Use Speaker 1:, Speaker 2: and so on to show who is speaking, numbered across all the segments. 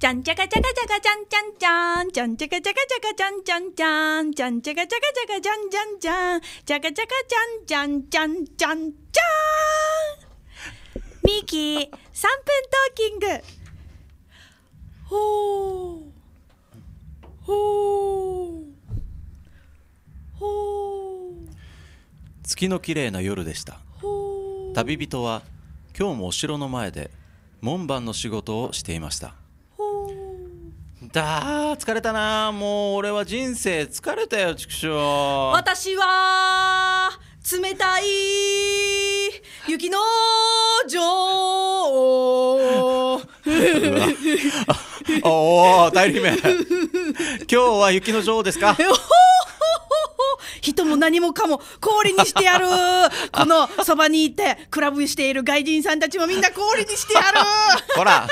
Speaker 1: ちゃんちゃかちゃかちゃかちゃんちゃんちゃん、ちゃんちゃかちゃかちゃかちゃんちゃんちゃん、ちゃんちゃかちゃかちゃかちゃんちゃんちゃん、ちゃかちゃかちゃんちゃんちゃんちゃんちゃん。ミキ、3分トーキング。ほー。ほ
Speaker 2: ー。ほー。月の綺麗な夜でした。旅人は今日もお城の前で門番の仕事をしていましただー疲れたなもう俺は人生疲れたよ畜生
Speaker 1: 私は冷たい雪の女王
Speaker 2: おお大姫今日は雪の女王ですか
Speaker 1: も何もかも氷にしてやる このそばにいてクラブしている外人さんたちもみんな氷にしてやる
Speaker 2: ほら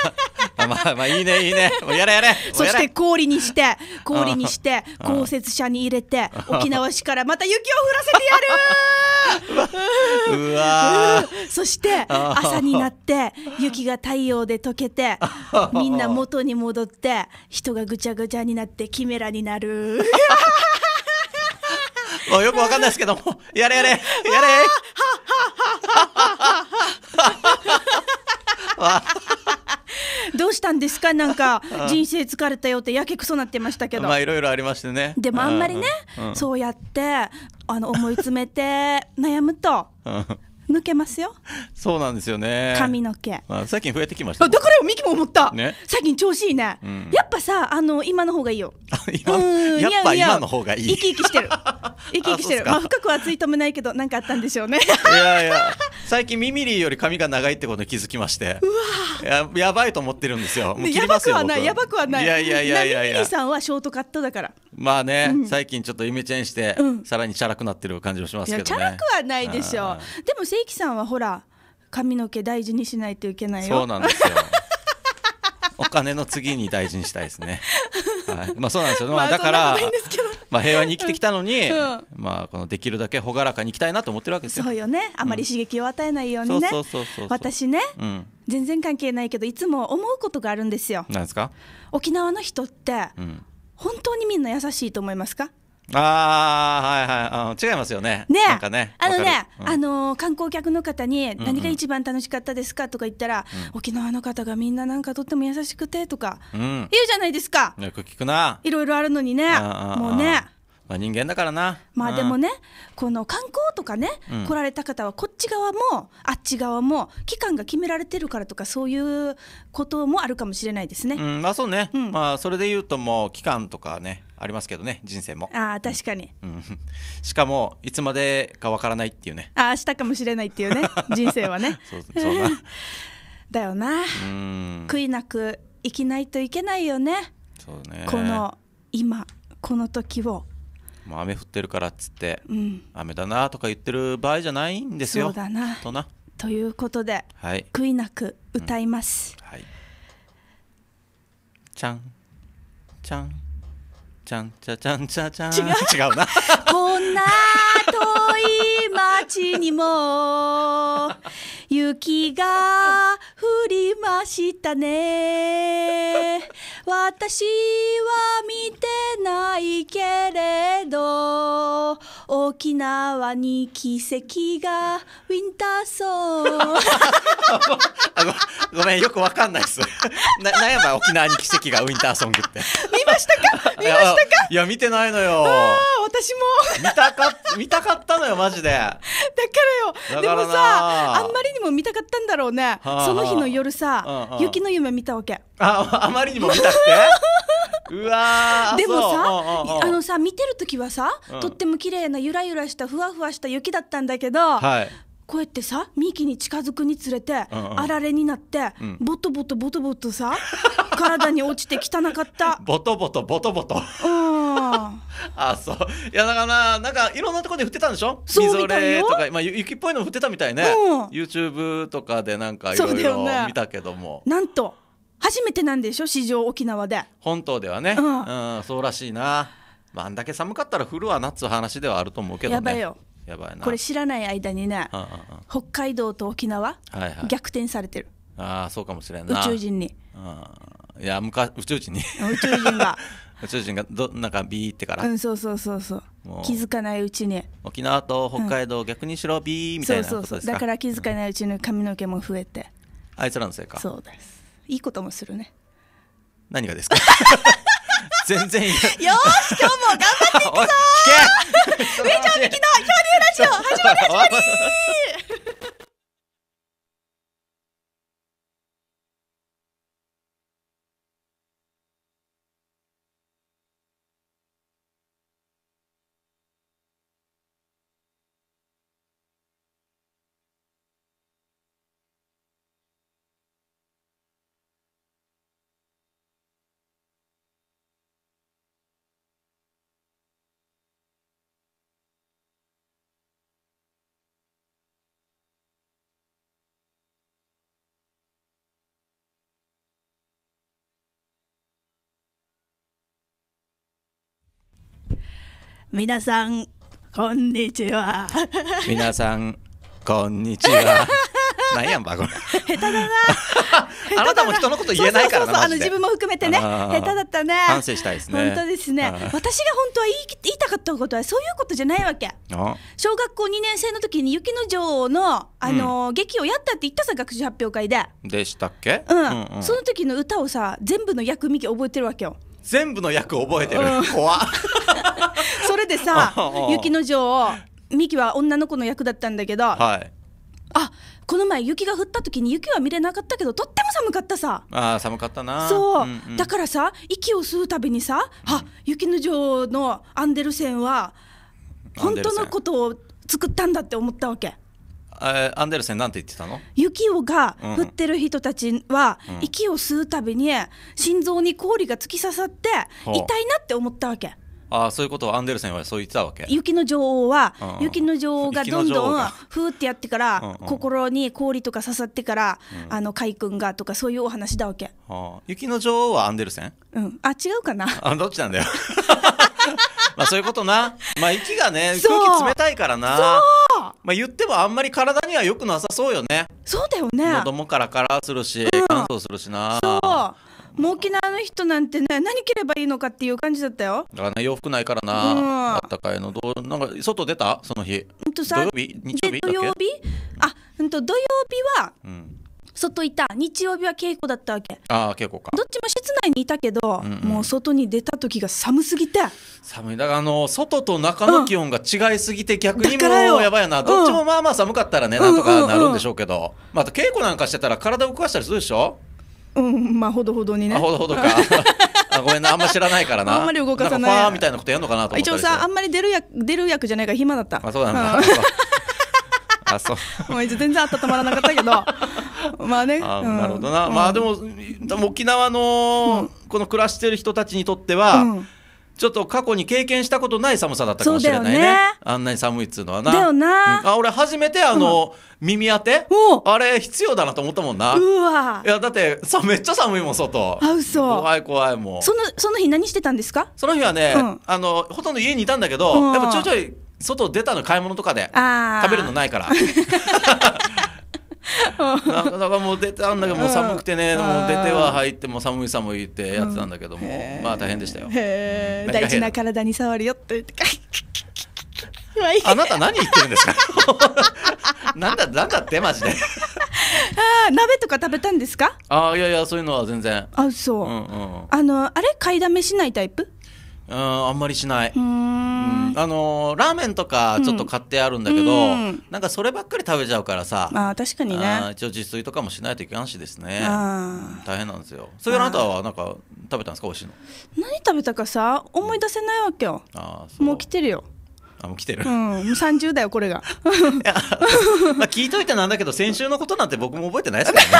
Speaker 2: まあまあいいねいいねもうやれやれ そして
Speaker 1: 氷にして氷にして降雪車に入れて沖縄市からまた雪を降らせてや
Speaker 2: るうわ
Speaker 1: そして朝になって雪が太陽で溶けてみんな元に戻って人がぐちゃぐちゃになってキメラになる
Speaker 2: よくわかんないですけども、やれやれ、やれ。
Speaker 1: どうしたんですかなんか人生疲れたよってやけくそなってましたけどまあいろ
Speaker 2: いろありましてねでもあんまりね、うん、そ
Speaker 1: うやってあの思い詰めて悩むと、うん抜けますよ
Speaker 2: そうなんですよね髪の毛、まあ、最近増えてきました
Speaker 1: だからよミキも思った、ね、最近調子いいね、うん、やっぱさあの今の方がいいよ 今やっぱ今の方がいい生き生きしてる 生き生きしてるまあ深くはついとめないけど何かあったんでしょうねい
Speaker 2: やいや最近ミミリーより髪が長いってことに気づきましてうわややばいと思ってるんですよもうやばくはないやばくはないいやいやいやいやいやミミリーさ
Speaker 1: んはショートカットだから
Speaker 2: まあね、うん、最近ちょっとイメチェンして、うん、さらにチャラくなってる感じもしますけどねチャラく
Speaker 1: はないでしょう、でもイキさんはほら髪の毛大事にしないといけないよそうなんです
Speaker 2: よ お金の次に大事にしたいですね はいまあそうなんですよ、まあ、だから、まあ、平和に生きてきたのに、うん、まあ、このできるだけ朗らかにいきたいなと思ってるわけですよそうよね
Speaker 1: あまり刺激を与えないようにね私ね、うん、全然関係ないけどいつも思うことがあるんですよなんですか沖縄の人って、うん、本当にみんな優しいと思いますか
Speaker 2: ああ、はいはい、あ違いますよね。ね、ねあのね、うん、あ
Speaker 1: のー、観光客の方に、何が一番楽しかったですかとか言ったら、うん、沖縄の方がみんななんかとっても優しくてとか、言うじゃないですか。
Speaker 2: よく聞くな。
Speaker 1: いろいろあるのにね、もうね。
Speaker 2: まあ、人間だからな。まあでもね、
Speaker 1: この観光とかね、来られた方はこっち側もあっち側も期間が決められてるからとかそういうこともあるかもしれないですね。ま
Speaker 2: あそうね、まあそれで言うともう期間とかねありますけどね人生も
Speaker 1: ああ確かに、
Speaker 2: うん、しかもいつまでかわからないっていうね
Speaker 1: ああ明日かもしれないっていうね 人生はねそうそうだ だよな悔いなく生きないといけないよね
Speaker 2: そうねこの
Speaker 1: 今この時を
Speaker 2: もう雨降ってるからっつって、うん、雨だなとか言ってる場合じゃないんですよそうだなとな
Speaker 1: ということで、はい、悔いなく歌います、う
Speaker 2: ん、はいちゃんちゃんちゃんちゃちゃんちゃちゃん違う違うな
Speaker 1: こんな遠い街にも雪が降りましたね私は見てないけれど沖縄に奇跡がウィンターソグ
Speaker 2: ごめんよくわかんないっす な何やばい沖縄に奇跡がウィンターソングって
Speaker 1: 見ましたか見ましたかい
Speaker 2: や見てないのよ
Speaker 1: 私も見
Speaker 2: たか見たかったのよマジでだか
Speaker 1: らよでもさあんまりににも見たかったんだろうね、はあ、その日の夜さ、はあ、雪の夢見たわけ
Speaker 2: ああまりにも見たくて うわでもさあの
Speaker 1: さ見てる時はさ、うん、とっても綺麗なゆらゆらしたふわふわした雪だったんだけど、はい、こうやってさ幹に近づくにつれて、あられになって、うん、ボトボトボトボトさ体に落ちて汚かった
Speaker 2: ボトボトボトボト
Speaker 1: あ
Speaker 2: そういやだからなんかいろんなところで降ってたんでしょみぞれとか、まあ、雪っぽいの降ってたみたいね、うん、YouTube とかでなんかいろいろ見たけども、なんと初
Speaker 1: めてなんでしょ史上沖縄で
Speaker 2: 本島ではね、うん、そうらしいなあ、あんだけ寒かったら降るわなっつう話ではあると思うけどねやばいよやばいなこれ知
Speaker 1: らない間にね、うんうんうん、北海道と沖縄、はいはい、逆転されてる
Speaker 2: ああそうかもしれんな宇宙人に、いや昔宇宙人に宇宙人が 宇宙人がどなんかビーってからうんそ
Speaker 1: うそうそうそう気づかないうちに
Speaker 2: 沖縄と北海道、うん、逆にしろビーみたいなそうそうそうだから
Speaker 1: 気づかないうちに髪の毛も増えて、
Speaker 2: あいつらのせいかそ
Speaker 1: うですいいこともするね
Speaker 2: 何がですか 全然いい。よし、今日も頑張
Speaker 1: っていくぞ。以上、ミキ の恐竜ラジオ、始まり始まり。皆さんこんにちは
Speaker 2: 皆さんこんにちは なんやんばこれ下手だな
Speaker 1: あなたも人のこと言えないからなそうそうそうあの自分も含めてね下手だったね反省
Speaker 2: したいですね本当ですね私が本
Speaker 1: 当は言い言いたかったことはそういうことじゃないわけ小学校2年生の時に雪の女王のあの、うん、劇をやったって言ったさ学習発表会で
Speaker 2: でしたっけうん、うんうん、そ
Speaker 1: の時の歌をさ全部の役見覚えてるわけよ
Speaker 2: 全部の役覚えてる、うん、怖
Speaker 1: それでさ雪の女王ミキは女の子の役だったんだけど、はい、あこの前雪が降った時に雪は見れなかったけどとっても寒かったさ
Speaker 2: あ寒かったなそう、うんうん、だか
Speaker 1: らさ息を吸うたびにさ、うん、雪の女王のアンデルセンは
Speaker 2: 本当のこ
Speaker 1: とを作ったんだって思ったわけ。
Speaker 2: アンデルセンなんて言ってたの
Speaker 1: 雪をが降ってる人たちは、うん、息を吸うたびに心臓に氷が突き刺さって痛いなって思ったわけ。
Speaker 2: ああそういうことをアンデルセンはそう言ってたわけ雪
Speaker 1: の女王は、うん、雪の女王がどんどんふーってやってから、うんうん、心に氷とか刺さってから、うん、あの海君がとかそういうお話だわけ、
Speaker 2: 雪の女王はアンデルセン
Speaker 1: うんあ違うかな
Speaker 2: あどっちなんだよ まあそういうことな。まあ息がね、空気冷たいからな。そうまあ言ってもあんまり体には良くなさそうよね。そうだよね。子もからからするし、うん乾燥するしな。そ
Speaker 1: う。もう沖縄の人なんてね、何着ればいいのかっていう感じだったよ。
Speaker 2: だからね、洋服ないからな。うんあったかいの。どう、なんか外出たその日。土曜日日曜日だっ土曜日
Speaker 1: あ、うんと土曜日はうん。外いた日曜日は稽古だったわけ
Speaker 2: ああ稽古かど
Speaker 1: っちも室内にいたけど、うんうん、もう外に出た時が寒すぎて
Speaker 2: 寒いだからあの外と中の気温が違いすぎて、うん、逆にもうやばいよなどっちもまあまあ寒かったらね、なんとかなるんでしょうけど、うんうんうん、まあ、稽古なんかしてたら体動かしたりするでしょ
Speaker 1: うんまあほどほどにねほどほどか
Speaker 2: あごめんなあんま知らないからなあんまり動かさないみたいなことやるのかなと思った一応さあん
Speaker 1: まり出る役出る役じゃないから暇だったあそうなんだ、
Speaker 2: あそうも
Speaker 1: う全然温まらなかったけどまあねあ、なる
Speaker 2: ほどな、うん、まあでも沖縄のこの暮らしてる人たちにとっては、うんちょっと過去に経験したことない寒さだったかもしれないね。ねあんなに寒いっつうのはな。だよな。うん、あ俺初めてあの、うん、耳当てあれ必要だなと思ったもんな。うわ。いやだってさめっちゃ寒いもん外。あ
Speaker 1: 嘘。怖
Speaker 2: い怖いもう。その
Speaker 1: その日何してたんですか？
Speaker 2: その日はね、うん、あのほとんど家にいたんだけど、やっぱちょいちょい外出たの買い物とかで食べるのないからなかなかもう出たんだけどもう寒くてね、うん、もう出ては入っても寒い寒いってやってたんだけども、うん、まあ大変でしたよ、うん、大事な
Speaker 1: 体に触るよってって あなた
Speaker 2: 何言ってるんですかなんだなんだってマジで
Speaker 1: あ鍋とか食べたんですか
Speaker 2: あいやいやそういうのは全然あそう、うんうん、
Speaker 1: あのあれ買いだめしないタイプ
Speaker 2: うんあんまりしないうん、あのー、ラーメンとかちょっと買ってあるんだけど、うん、なんかそればっかり食べちゃうからさあ確かにね一応自炊とかもしないといけないしですね、大変なんですよそれあなたはなんか食べたんですか美味しいの
Speaker 1: 何食べたかさ思い出せないわけよ、あもう来てるよあもう来てる、うん、もう30代よこれが まあ、
Speaker 2: 聞いといてなんだけど先週のことなんて僕も覚えてないですからね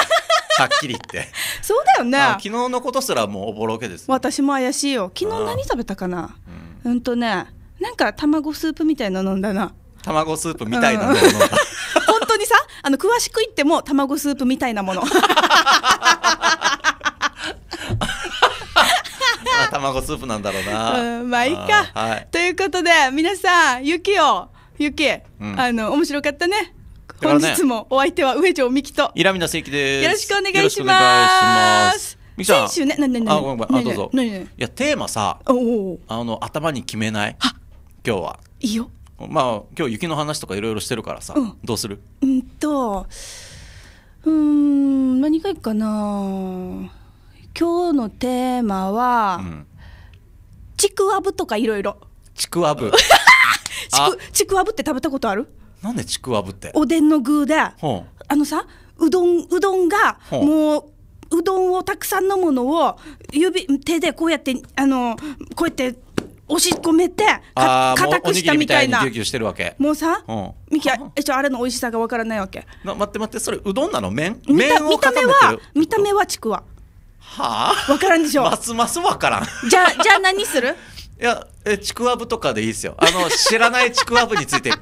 Speaker 2: はっきり言ってそうだよね昨日のことすらもうおぼろけです、ね、私も怪しいよ昨日何
Speaker 1: 食べたかなうん、うんとねなんか卵スープみたいなの飲んだな
Speaker 2: 卵スープみたいなの飲んだ、うん、
Speaker 1: 本当にさあの詳しく言っても卵スープみたいなもの
Speaker 2: 卵スープなんだろうな、うん、まあいいか、はい、
Speaker 1: ということで皆さん雪を雪、うん、あの面白かったね
Speaker 2: 本日も
Speaker 1: お相手は上条美希とイ
Speaker 2: ラミナ正規ですよろしくお願いしますみきさん先週ね何何何あごめんごめんあどうぞいやテーマさあ
Speaker 1: の
Speaker 2: 頭に決めない今日はいいよまあ今日雪の話とかいろいろしてるからさ、どうする
Speaker 1: うんとうん何がいいかな今日のテーマは、ちくわぶとかいろいろ
Speaker 2: ちくわぶ ちく
Speaker 1: ちくわぶって食べたことある
Speaker 2: なんでちくわぶってお
Speaker 1: でんの具で、あ、のさうどんうどんがもう、うどんをたくさんのものを指手でこうやってあのこうやって押し込めてか固くしたみたいな
Speaker 2: もうさ、うん、
Speaker 1: ミキは一応あれの美味しさがわからないわけ
Speaker 2: な待って待ってそれうどんなの麺麺を見た目は見た目はちくわはあわからんでしょますますわからんじゃじゃあ何するいやえちくわぶとかでいいですよあの知らないちくわぶについて語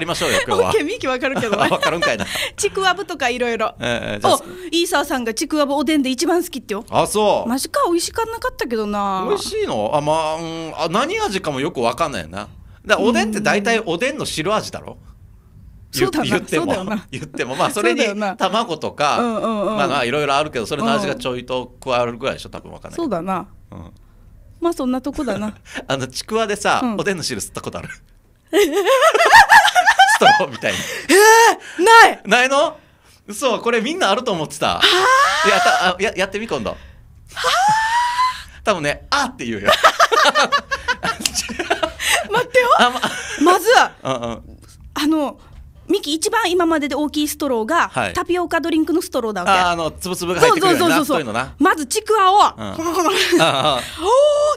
Speaker 2: りましょうよ 今日は見 k ミ
Speaker 1: キわかるけど わかるんかいなちくわぶとかいろいろおイーサーさんがちくわぶおでんで一番好きってよ
Speaker 2: あそうマ
Speaker 1: ジか美味しかなかったけどな美味しい
Speaker 2: のあまあ,、うん、あ何味かもよくわかんないよなだおでんって大体おでんの汁味だろそうだ言っても 言ってもまあそれに卵とか、うんうんうん、まあいろいろあるけどそれの味がちょいと加わるぐらいでしょ多分わかんないそうだな、うん
Speaker 1: まあそんなとこだな
Speaker 2: あのちくわでさ、うん、おでんの汁吸ったことある ストローみたいにえー、ないないのそうこれみんなあると思ってたやたややってみ今度多分ね「あ」って言うよ
Speaker 1: 待ってよあままずは、うんうん、あのミキ一番今までで大きいストローが、はいタピオカドリンクのストローだわけああ
Speaker 2: のつぶつぶが入ってくるようなそういうのな
Speaker 1: まずちくわを、うんおー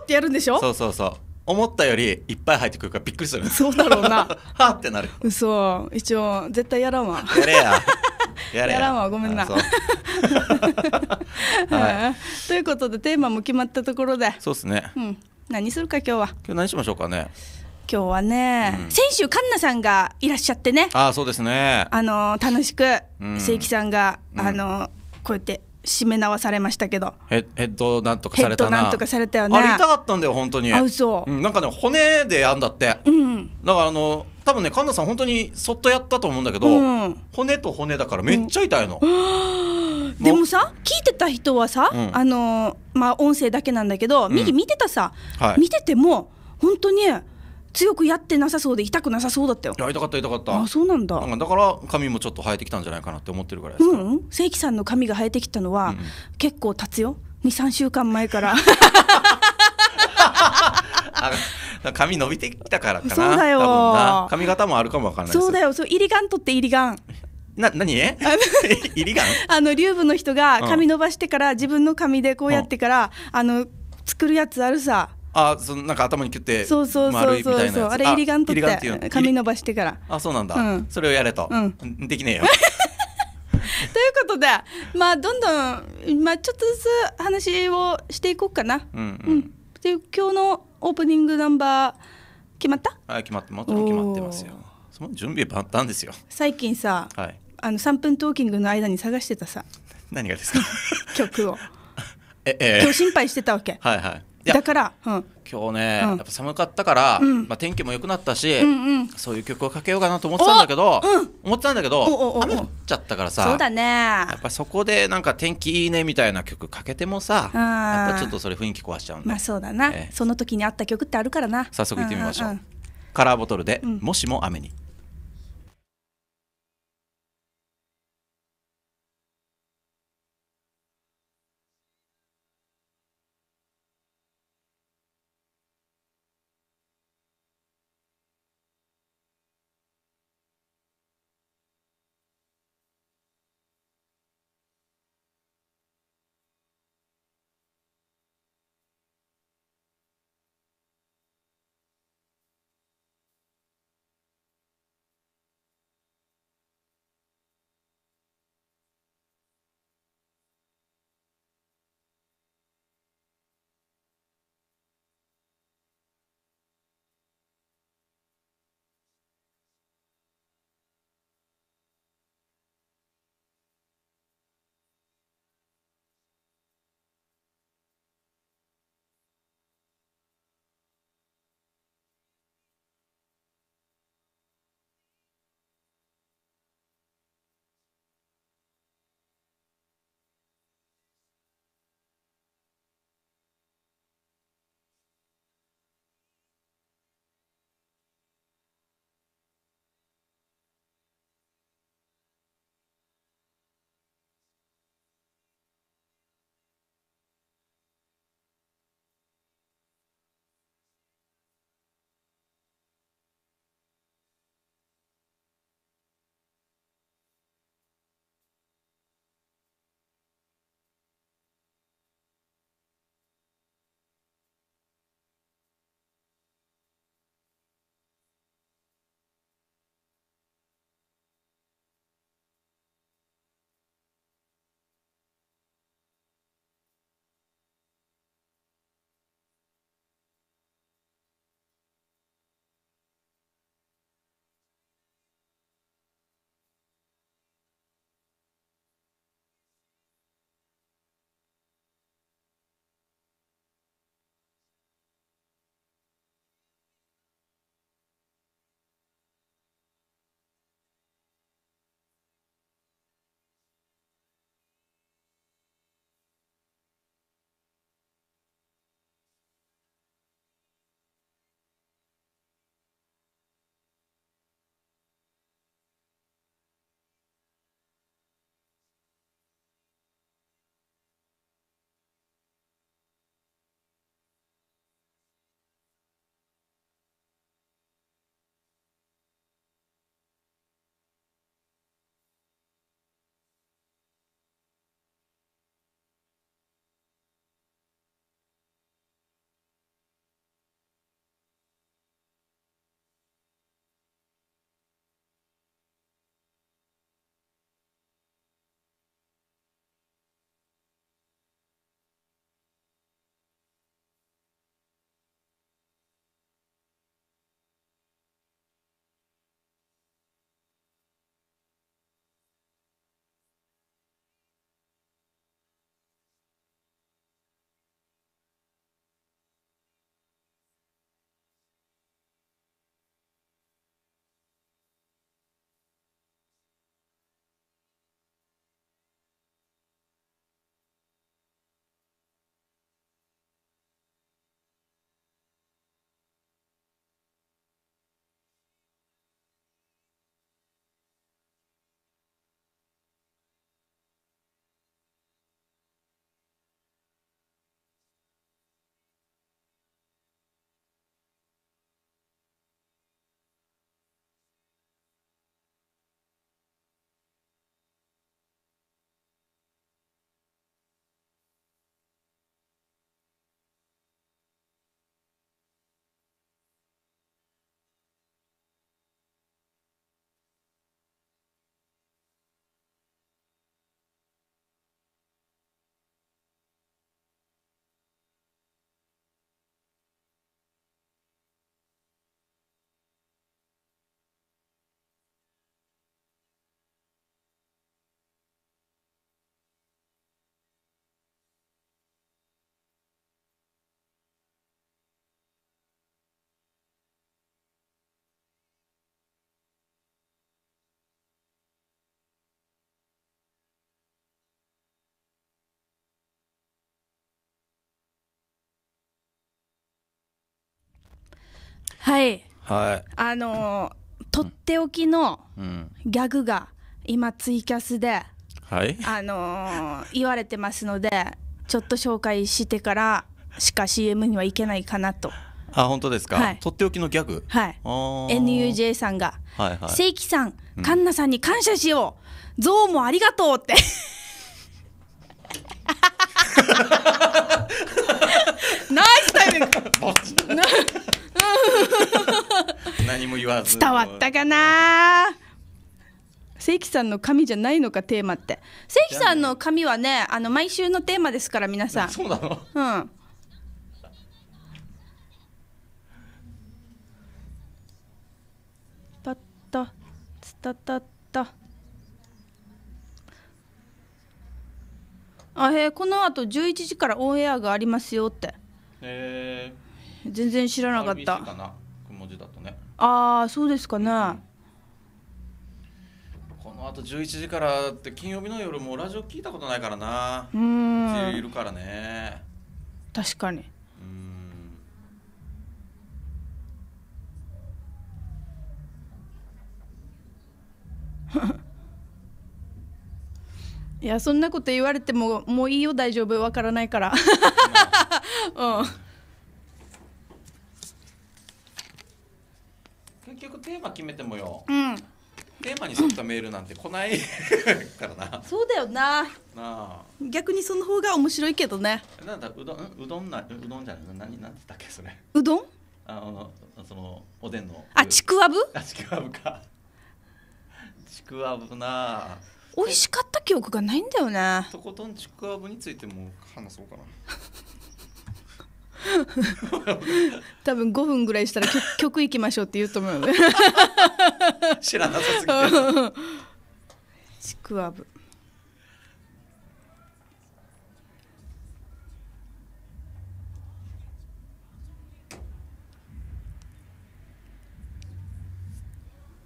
Speaker 1: ってやるんでしょ
Speaker 2: そうそうそう思ったよりいっぱい入ってくるからびっくりするそうだろうな はあってなる
Speaker 1: 嘘一応絶対やらんわやれや
Speaker 2: やれややらんわごめんな は
Speaker 1: い、ということでテーマも決まったところでそうですねうん何するか今日は今
Speaker 2: 日何しましょうかね
Speaker 1: 今日はね、うん、先週環奈さんがいらっしゃってね
Speaker 2: あそうですね
Speaker 1: あの楽しく正規さんが、うん、あのこうやって締め直されましたけど
Speaker 2: ヘッドなんとかされたななんとかされたよねあれ痛かったんだよ本当にあ嘘、うん、なんかね骨でやんだって、うん、だからあの多分ね環奈さん本当にそっとやったと思うんだけど、うん、骨と骨だからめっちゃ痛いの、
Speaker 1: でもさ聞いてた人はさ、あのまあ音声だけなんだけど、右見てたさ、はい、見てても本当に強くやってなさそうで痛くなさそうだったよ
Speaker 2: 痛かった痛かったあそうなんだなんかだから髪もちょっと生えてきたんじゃないかなって思ってるぐらいですう
Speaker 1: ん、うん、正規さんの髪が生えてきたのは、うんうん、結構経つよ二三週間前から
Speaker 2: 髪伸びてきたからかなそうだよ髪型もあるかもわからないそうだ
Speaker 1: よそうイリガンとってイリガン
Speaker 2: な、何イリ ガン
Speaker 1: あの、リューブの人が髪伸ばしてから、うん、自分の髪でこうやってから、うん、あの、作るやつあるさ。
Speaker 2: あそのなんか頭にキュッてそうそうそうそうそうあれエリガントって髪伸ばしてからあそうなんだ、うん、それをやれと、うん、できねえよ
Speaker 1: ということでまあどんどん、まあ、ちょっとずつ話をしていこうかなうん、うん、で今日のオープニングナンバー決まった
Speaker 2: あ決まっても決まってますよその準備万端ですよ
Speaker 1: 最近さ、はい、あの3分トーキングの間に探してたさ
Speaker 2: 何がですか曲を えええ、今日心
Speaker 1: 配してたわけ
Speaker 2: はいはいだ
Speaker 1: から、うん、
Speaker 2: 今日ね、うん、やっぱ寒かったから、うん、まあ、天気も良くなったし、うんうん、そういう曲をかけようかなと思ってたんだけど、思ってたんだけど雨降っちゃったからさそうだ
Speaker 1: ねや
Speaker 2: っぱそこでなんか「天気いいね」みたいな曲かけてもさ
Speaker 1: やっぱちょっ
Speaker 2: とそれ雰囲気壊しちゃうんだまあ
Speaker 1: そうだな、えー、その時にあった曲ってあるからな早速いってみましょう、
Speaker 2: カラーボトルで、もしも雨に」はい。はい。
Speaker 1: あのー、とっておきのギャグが今ツイキャスで、はい。あのー、言われてますので、ちょっと紹介してからしか CM にはいけないかなと。
Speaker 2: あ本当ですか、はい、とっておきのギャグはい NUJ さんが「はいはい、正規さんカ
Speaker 1: ンナさんに感謝しよう、ゾウもありがとう」ってナイスタイミング
Speaker 2: 何も言わず伝わったか
Speaker 1: な関さんの髪じゃないのかテーマって関さんの髪はねあの毎週のテーマですから皆さんそうなのうんパッとたたったあへえこのあと11時からオンエアがありますよってへ
Speaker 2: え
Speaker 1: 全然知らなかった RBC
Speaker 2: かな文字だとね
Speaker 1: ああそうですかね、
Speaker 2: このあと11時からって金曜日の夜もラジオ聞いたことないからなうんいるからね
Speaker 1: 確かにうん いやそんなこと言われてももういいよ大丈夫わからないから
Speaker 2: うん テーマ決めてもよ、うん、テーマに沿ったメールなんて来ない からな
Speaker 1: そうだよななあ逆にその方が面白いけどね
Speaker 2: なんだうどんうどんなうどんじゃない何何だっけそれうどんあのそのおでんのあ
Speaker 1: ちくわぶあ
Speaker 2: ちくわぶかちくわぶな
Speaker 1: 美味しかった記憶がないんだよねと
Speaker 2: ことんちくわぶについても話そうかな
Speaker 1: 多分5分ぐらいしたら 曲曲いきましょうって言うと思うよね知らなさすぎてちくわぶ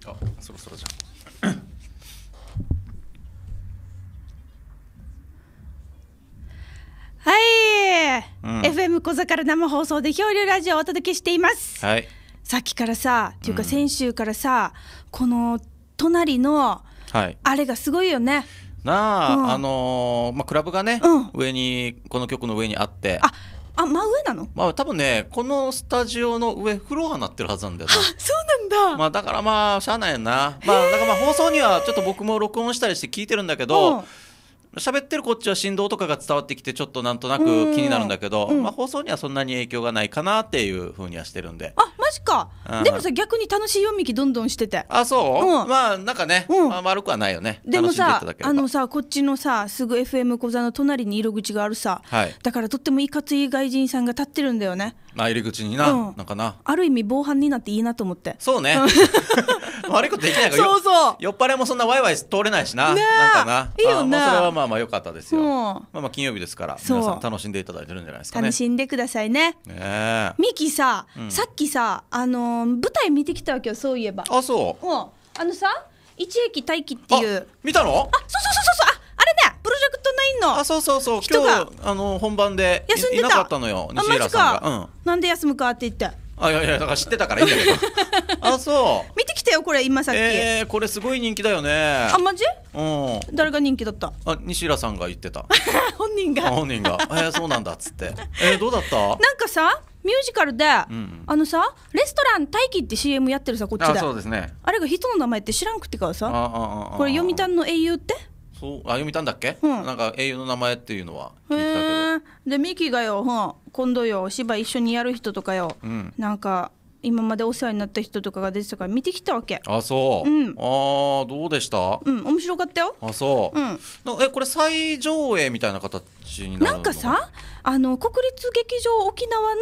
Speaker 1: あそろそろじゃんはい、FM 小座から生放送で漂流ラジオをお届けしています、はい。さっきからさっていうか先週からさ、この隣のあれがすごいよ
Speaker 2: ねなあ、うんあのーまあ、クラブがね、うん上に、この曲の上にあって、ああ真上なのまあ、多分ね、このスタジオの上、フロアになってるはずなんだよあそうなんだ、まあ、だからまあ、しゃあないよな。まあ、だからまあ、放送にはちょっと僕も録音したりして聞いてるんだけうどん、喋ってるこっちは振動とかが伝わってきてちょっとなんとなく気になるんだけど、まあ、放送にはそんなに影響がないかなっていうふうにはしてるんであ
Speaker 1: マジか、でもさ逆に楽しい読み聞どんどんしててあそう、
Speaker 2: まあなんかね、まあ、悪くはないよねでもさあの
Speaker 1: さこっちのさすぐ FM 小座の隣に色口があるさ、だからとってもいかつい外人さんが立ってるんだよね
Speaker 2: まあ入り口にな、うんなんかな
Speaker 1: ある意味防犯になっていいなと思って
Speaker 2: そうね 悪いことできないからそうそう酔っ払いもそんなワイワイ通れないしな、ねなんかないいよねそれはまあまあ良かったですよ、まあまあ金曜日ですから皆さん楽しんでいただいてるんじゃないですかね楽し
Speaker 1: んでくださいね
Speaker 2: ねえミ
Speaker 1: キさ、んさっきさあのー舞台見てきたわけよそういえば
Speaker 2: あそうう
Speaker 1: んあのさ一駅待機って
Speaker 2: いうあ見たのあそうそうそうそうそうロジェクト9のあそうそうそう今日あの本番で休んでたなかったのよ西浦さんが、うん
Speaker 1: なんで休むかって言って
Speaker 2: あいやいやだから知ってたからいいんだけどあそう
Speaker 1: 見てきたよこれ今さっき、え
Speaker 2: ー、これすごい人気だよねあマジうん誰が人気だったあ西浦さんが言ってた
Speaker 1: 本人が本
Speaker 2: 人が「えー、そうなんだ」っつって「えー、どうだったなん
Speaker 1: かさミュージカルで、うんあのさレストラン待機って CM やってるさこっちであ」あそうですねあれが人の名前って知らんくてからああさあああこれ読谷の英雄って
Speaker 2: そうあ読みたんだっけ、うん、なんか英雄の名前っていうのは
Speaker 1: 聞いたけどでミキがよ、うん、今度よお芝居一緒にやる人とかよ、うん、なんか今までお世話になった人とかが出てたから見てきたわけ
Speaker 2: あそう、うん、あどうでしたう
Speaker 1: ん面白かったよ
Speaker 2: あそう、うん、えこれ再上映みたいな形になるのなんか
Speaker 1: さあの国立劇場沖縄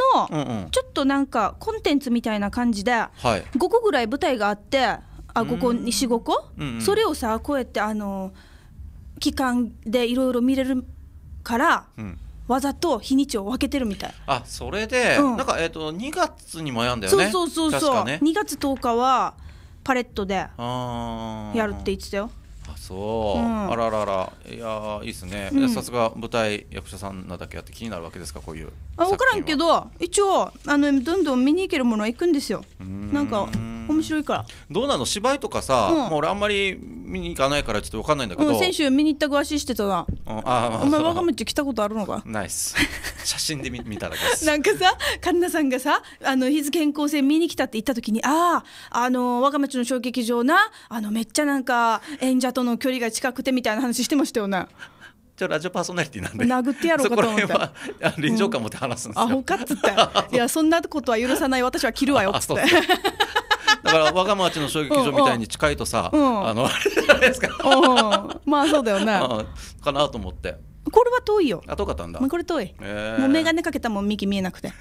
Speaker 1: のちょっとなんかコンテンツみたいな感じで、5個ぐらい舞台があってあここ45個、うんうん、それをさこうやってあの期間でいろいろ見れるから、うん、わざと日にちを分けてるみたい
Speaker 2: あそれで、うん、なんか、えーと、と2月にもやんだよねそうそうそうそう、ね、2
Speaker 1: 月10日はパレットで
Speaker 2: やるって言ってたよそう、うん、あらららいやいいですね、うん、さすが舞台役者さんなだけあって気になるわけですかこういう
Speaker 1: あ分からんけど一応あのどんどん見に行けるものは行くんですよなんか
Speaker 2: 面白いからどうなの芝居とかさ、うん、もう俺あんまり見に行かないからちょっと分かんないんだけど、うん、先
Speaker 1: 週見に行った詳しいしてたな、う
Speaker 2: ん、あ、まあ、お前わがまち
Speaker 1: 来たことあるのか
Speaker 2: ナイス 写真で見見ただけです
Speaker 1: なんかさ神田さんがさあの日付変更線見に来たって言った時にあああのわがまちの小劇場なあのめっちゃなんか演者との距離が近くてみたいな話してましたよね。
Speaker 2: じゃラジオパーソナリティなんで殴ってやろうかと思って臨場感持って話すんですよ、うん、ア
Speaker 1: ホかっつっていやそんなことは許さない私は切るわよっ ってだか
Speaker 2: ら我が町の小劇場みたいに近いとさ、うんうん、あのあ
Speaker 1: れですか、うん、まあそうだよ
Speaker 2: ね、かなと思って
Speaker 1: これは遠いよ
Speaker 2: あ遠かったんだこれ遠い、えー、もう眼
Speaker 1: 鏡かけたもん右見えなくて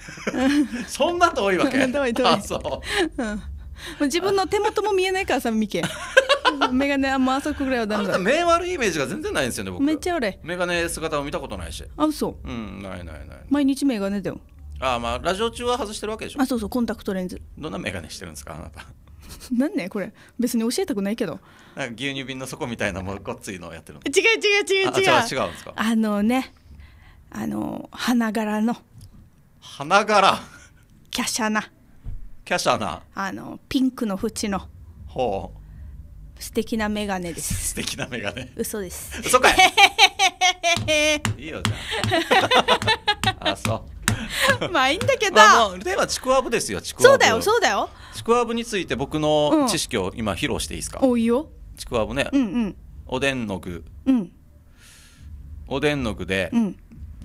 Speaker 1: そんな遠いわけ 遠い遠いあそう、うん自分の手元も見えないからさ、ミケ。メガネあもうあそこぐらいはダメだ目悪いイメージが全然ないんですよね僕めっちゃ悪い
Speaker 2: メガネ姿を見たことないしあそううんないないない
Speaker 1: 毎日メガネだよ
Speaker 2: あまあラジオ中は外してるわけでしょあそ
Speaker 1: うそうコンタクトレンズ
Speaker 2: どんなメガネしてるんですかあなた
Speaker 1: 何 ねこれ別に教えたくないけど
Speaker 2: なんか牛乳瓶の底みたいなもうごっついのをやってるの
Speaker 1: 違う違う違う違う違う違うんですかあのねあの花柄の
Speaker 2: 花柄華奢な華奢な
Speaker 1: あのピンクの縁のほう素敵なメガネです。素敵なメガネ。嘘です。嘘かい。いいよじゃあ。あそ
Speaker 2: う。まあいいんだけど。まあ、ではちくわぶですよ。ちくわぶ。そうだよそうだよ。ちくわぶについて僕の知識を今披露していいですか。おいよ。ちくわぶね。うんうん。おでんの具。うん。おでんの具で、うん、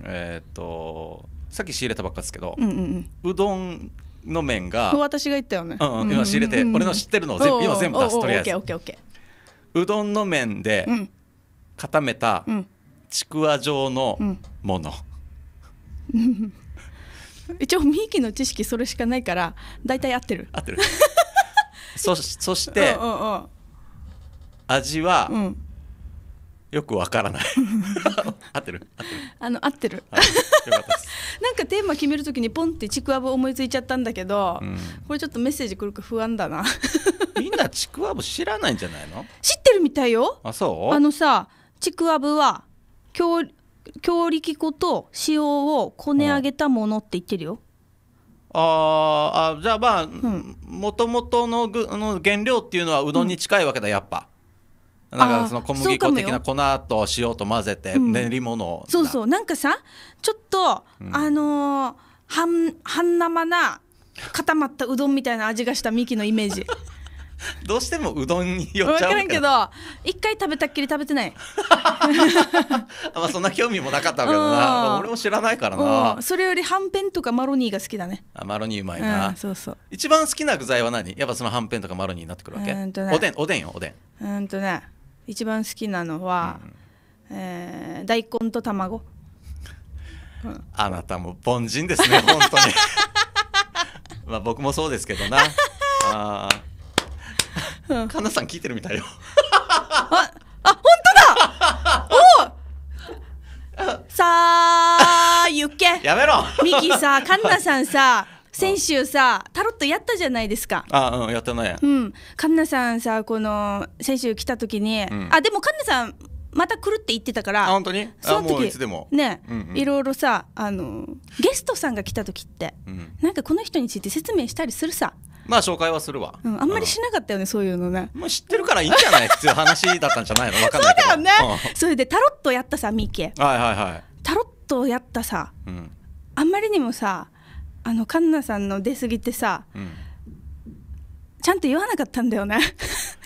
Speaker 2: えっとさっき仕入れたばっかですけど、うんうんうん、うどんの面が私
Speaker 1: が言ったよね、うん、うん、今仕入れて、俺の知ってるのを全部今全部出すとりあえず
Speaker 2: うどんの面で固めたちくわ状のもの、
Speaker 1: 一応ミーキの知識それしかないから大体合ってる合
Speaker 2: ってる そそして、味は、よくわからない 合ってる合ってるあの合ってる、はい、なん
Speaker 1: かテーマ決めるときにポンってちくわぶ思いついちゃったんだけど、うん、これちょっとメッセージくるか不安だな
Speaker 2: みんなちくわぶ知らないんじゃないの
Speaker 1: 知ってるみたいよ
Speaker 2: あそうあの
Speaker 1: さちくわぶは強強力粉と塩をこね上げたものって言ってるよ、うん、
Speaker 2: ああじゃあまあもともとの原料っていうのはうどんに近いわけだやっぱ
Speaker 1: なんかその小麦粉的な
Speaker 2: 粉と塩と混ぜて練り物、うん、そ
Speaker 1: うそうなんかさちょっと、うん、あのー、半半生な固まったうどんみたいな味がしたミキのイメージ
Speaker 2: どうしてもうどんによっちゃう分からんけど
Speaker 1: 一回食べたっきり食べてない
Speaker 2: まあそんな興味もなかったけどな俺も知らないからな
Speaker 1: それよりはんぺんとかマロニーが好きだね
Speaker 2: あマロニーうまいな、うん、そうそう一番好きな具材は何やっぱそのはんぺんとかマロニーになってくるわけ、ね、おでんおでんよおで
Speaker 1: んうんとね一番好きなのは、うん、えー、大根と卵、うん、
Speaker 2: あなたも凡人ですね 本当にまあ僕もそうですけどなあ、あ、うん、かなさん聞いてるみたいよあ
Speaker 1: あ本当だおさあゆけ
Speaker 2: やめろミキさかんなさ
Speaker 1: んさ先週さタロットやったじゃないですか
Speaker 2: あうんやったねう
Speaker 1: んカンナさんさこの先週来た時に、うん、あでもカンナさんまた来るって言ってたから本
Speaker 2: 当にその時いつでもね、うんうん、いろい
Speaker 1: ろさあのゲストさんが来た時って、うん、なんかこの人について説明したりするさ
Speaker 2: まあ紹介はするわ、うん、あんまりし
Speaker 1: なかったよね、うん、そういうのねもう知ってるか
Speaker 2: らいいんじゃないっていう話だったんじゃないの分 かんないけどそうだよね、うん、そ
Speaker 1: れでタロットやったさミケ
Speaker 2: はいはいはい
Speaker 1: タロットやったさ、うん、あんまりにもさあのカンナさんの出過ぎてさ、うんちゃんと言わなかったんだよね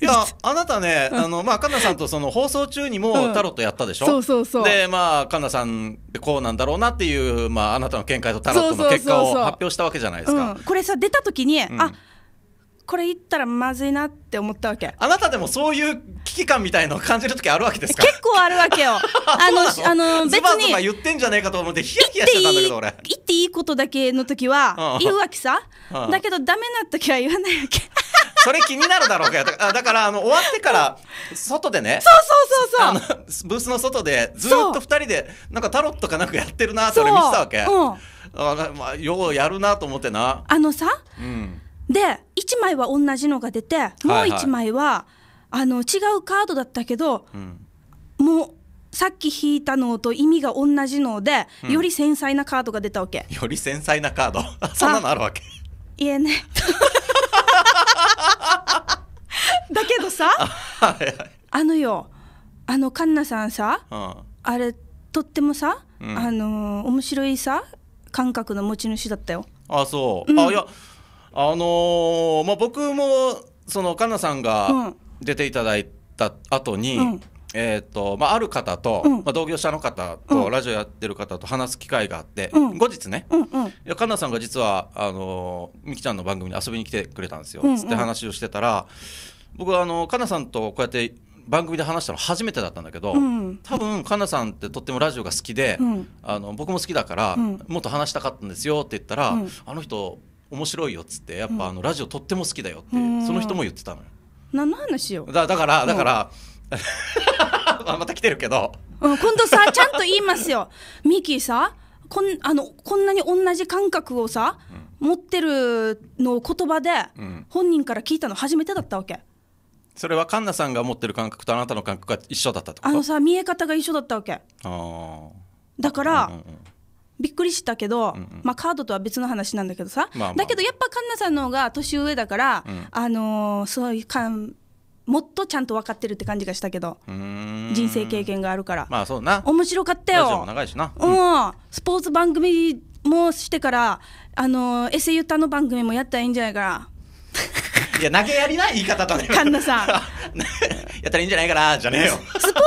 Speaker 2: いやあなたね、あのまあ、カンナさんとその放送中にもタロットやったでしょ、うん、そうそうそうでまあカンナさんっこうなんだろうなっていう、まあ、あなたの見解とタロットの結果を発表したわけじゃないですか。
Speaker 1: これさ出た時に、うん、あこれ言ったらまずいなって思ったわけ
Speaker 2: あなたでもそういう危機感みたいのを感じる時あるわけですか結構
Speaker 1: あるわけよ あのあの別にズバ言っ
Speaker 2: てんじゃねえかと思ってヒヤヒヤしてたんだけど俺言
Speaker 1: っていいことだけの時は言うわけさ、だけどダメな時は言わないわけ
Speaker 2: それ気になるだろうけど、だからあの終わってから外でねそうそうそうそうブースの外でずっと2人でなんかタロットかなんかやってるなそれ見てたわけ、うん、あまあようやるなと思ってなあのさ、うん
Speaker 1: で1枚は同じのが出てもう1枚は、あの違うカードだったけど、もうさっき引いたのと意味が同じので、より繊細なカードが出たわけ
Speaker 2: より繊細なカード そんなのあるわけ
Speaker 1: 言えね だけどさ
Speaker 2: は
Speaker 1: い、あのよあのカンナさんさ、うん、あれとってもさ、うん、あの面白いさ感覚の持ち主だったよ
Speaker 2: あそう、うん、あいやあのー、まあ、僕もそのカンナさんが出ていただいた後に、うん、えーとまあ、ある方と、うん、まあ、同業者の方と、うん、ラジオやってる方と話す機会があって、後日ね、うんうん、いやカンナさんが実はあのー、みきちゃんの番組に遊びに来てくれたんですよ、うんうん、って話をしてたら僕はあのカンナさんとこうやって番組で話したの初めてだったんだけど、うん、多分かなさんってとってもラジオが好きで、うん、あの僕も好きだから、うん、もっと話したかったんですよって言ったら、あの人面白いよっつってやっぱあのラジオとっても好きだよって、うん、その人も言ってたのよ。
Speaker 1: 何の話よだ
Speaker 2: だからだから、うん、また来てるけど、
Speaker 1: うん、今度さちゃんと言いますよ ミキさこんあのこんなに同じ感覚をさ、うん、持ってるのを言葉で本人から聞いたの初めてだったわけ。
Speaker 2: それはカンナさんが持ってる感覚とあなたの感覚が一緒だったって
Speaker 1: ことあのさ見え方が一緒だったわけあだから、うんうんびっくりしたけど、うんうん、まあ、カードとは別の話なんだけどさ、まあまあ、だけどやっぱ環奈さんの方が年上だから、うん、あのー、そういうかんもっとちゃんと分かってるって感じがしたけど
Speaker 2: 人生経
Speaker 1: 験があるから
Speaker 2: まあそうな面白かったよ長いしな、う
Speaker 1: ん、うん、スポーツ番組もしてからあのー、エセユタの番組もやったらいいんじゃないかな
Speaker 2: いや、投げやりな言い方とね。神田さん。やったらいいんじゃないかな、じゃねえよ。ス
Speaker 1: ポーツ占い番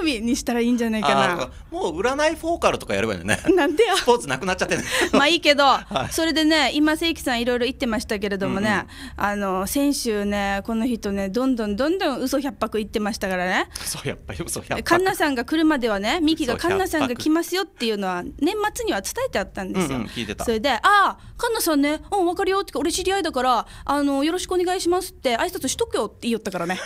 Speaker 1: 組にしたらいいんじゃないかな。
Speaker 2: もう占いフォーカルとかやればいいよね。なんでよ。スポーツなくなっちゃってね。
Speaker 1: まあいいけど、はい、それでね、今、正規さんいろいろ言ってましたけれどもね、うん、あの、先週ね、この人ね、どんどんどんどん嘘百0言ってましたからね。
Speaker 2: 嘘百0嘘百0神田さん
Speaker 1: が来るまではね、ミキが神田さんが来ますよっていうのは、年末には伝えてあったんですよ。うんうん、それで、ああ、神田さんね、うん、わかるよって、俺知り合いだから、あの、のよろしくお願いしますって挨拶しとくよって言ったからね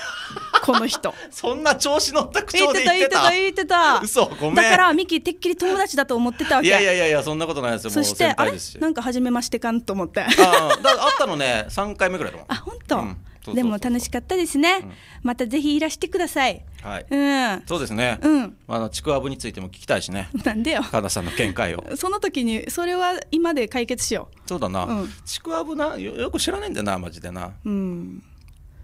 Speaker 2: この人 そんな調子乗った口調で言ってた言ってた言っ
Speaker 1: てた嘘ごめんだからミキてっきり友達だと思ってたわけいやいやい
Speaker 2: やいやそんなことないですよそしてあれな
Speaker 1: んか初めましてかんと思ってあ
Speaker 2: あだあったのね3回目ぐらいだもんあ本当、うんでも
Speaker 1: 楽しかったですね、うん、またぜひいらしてくださいはい、うん、
Speaker 2: そうですね、うん、あのちくわぶについても聞きたいしねなんでよ加田さんの見解を
Speaker 1: その時にそれは今で解決しよう
Speaker 2: そうだな、うん、
Speaker 1: ちくわぶなよく知らないんだよ
Speaker 2: なマジでなうん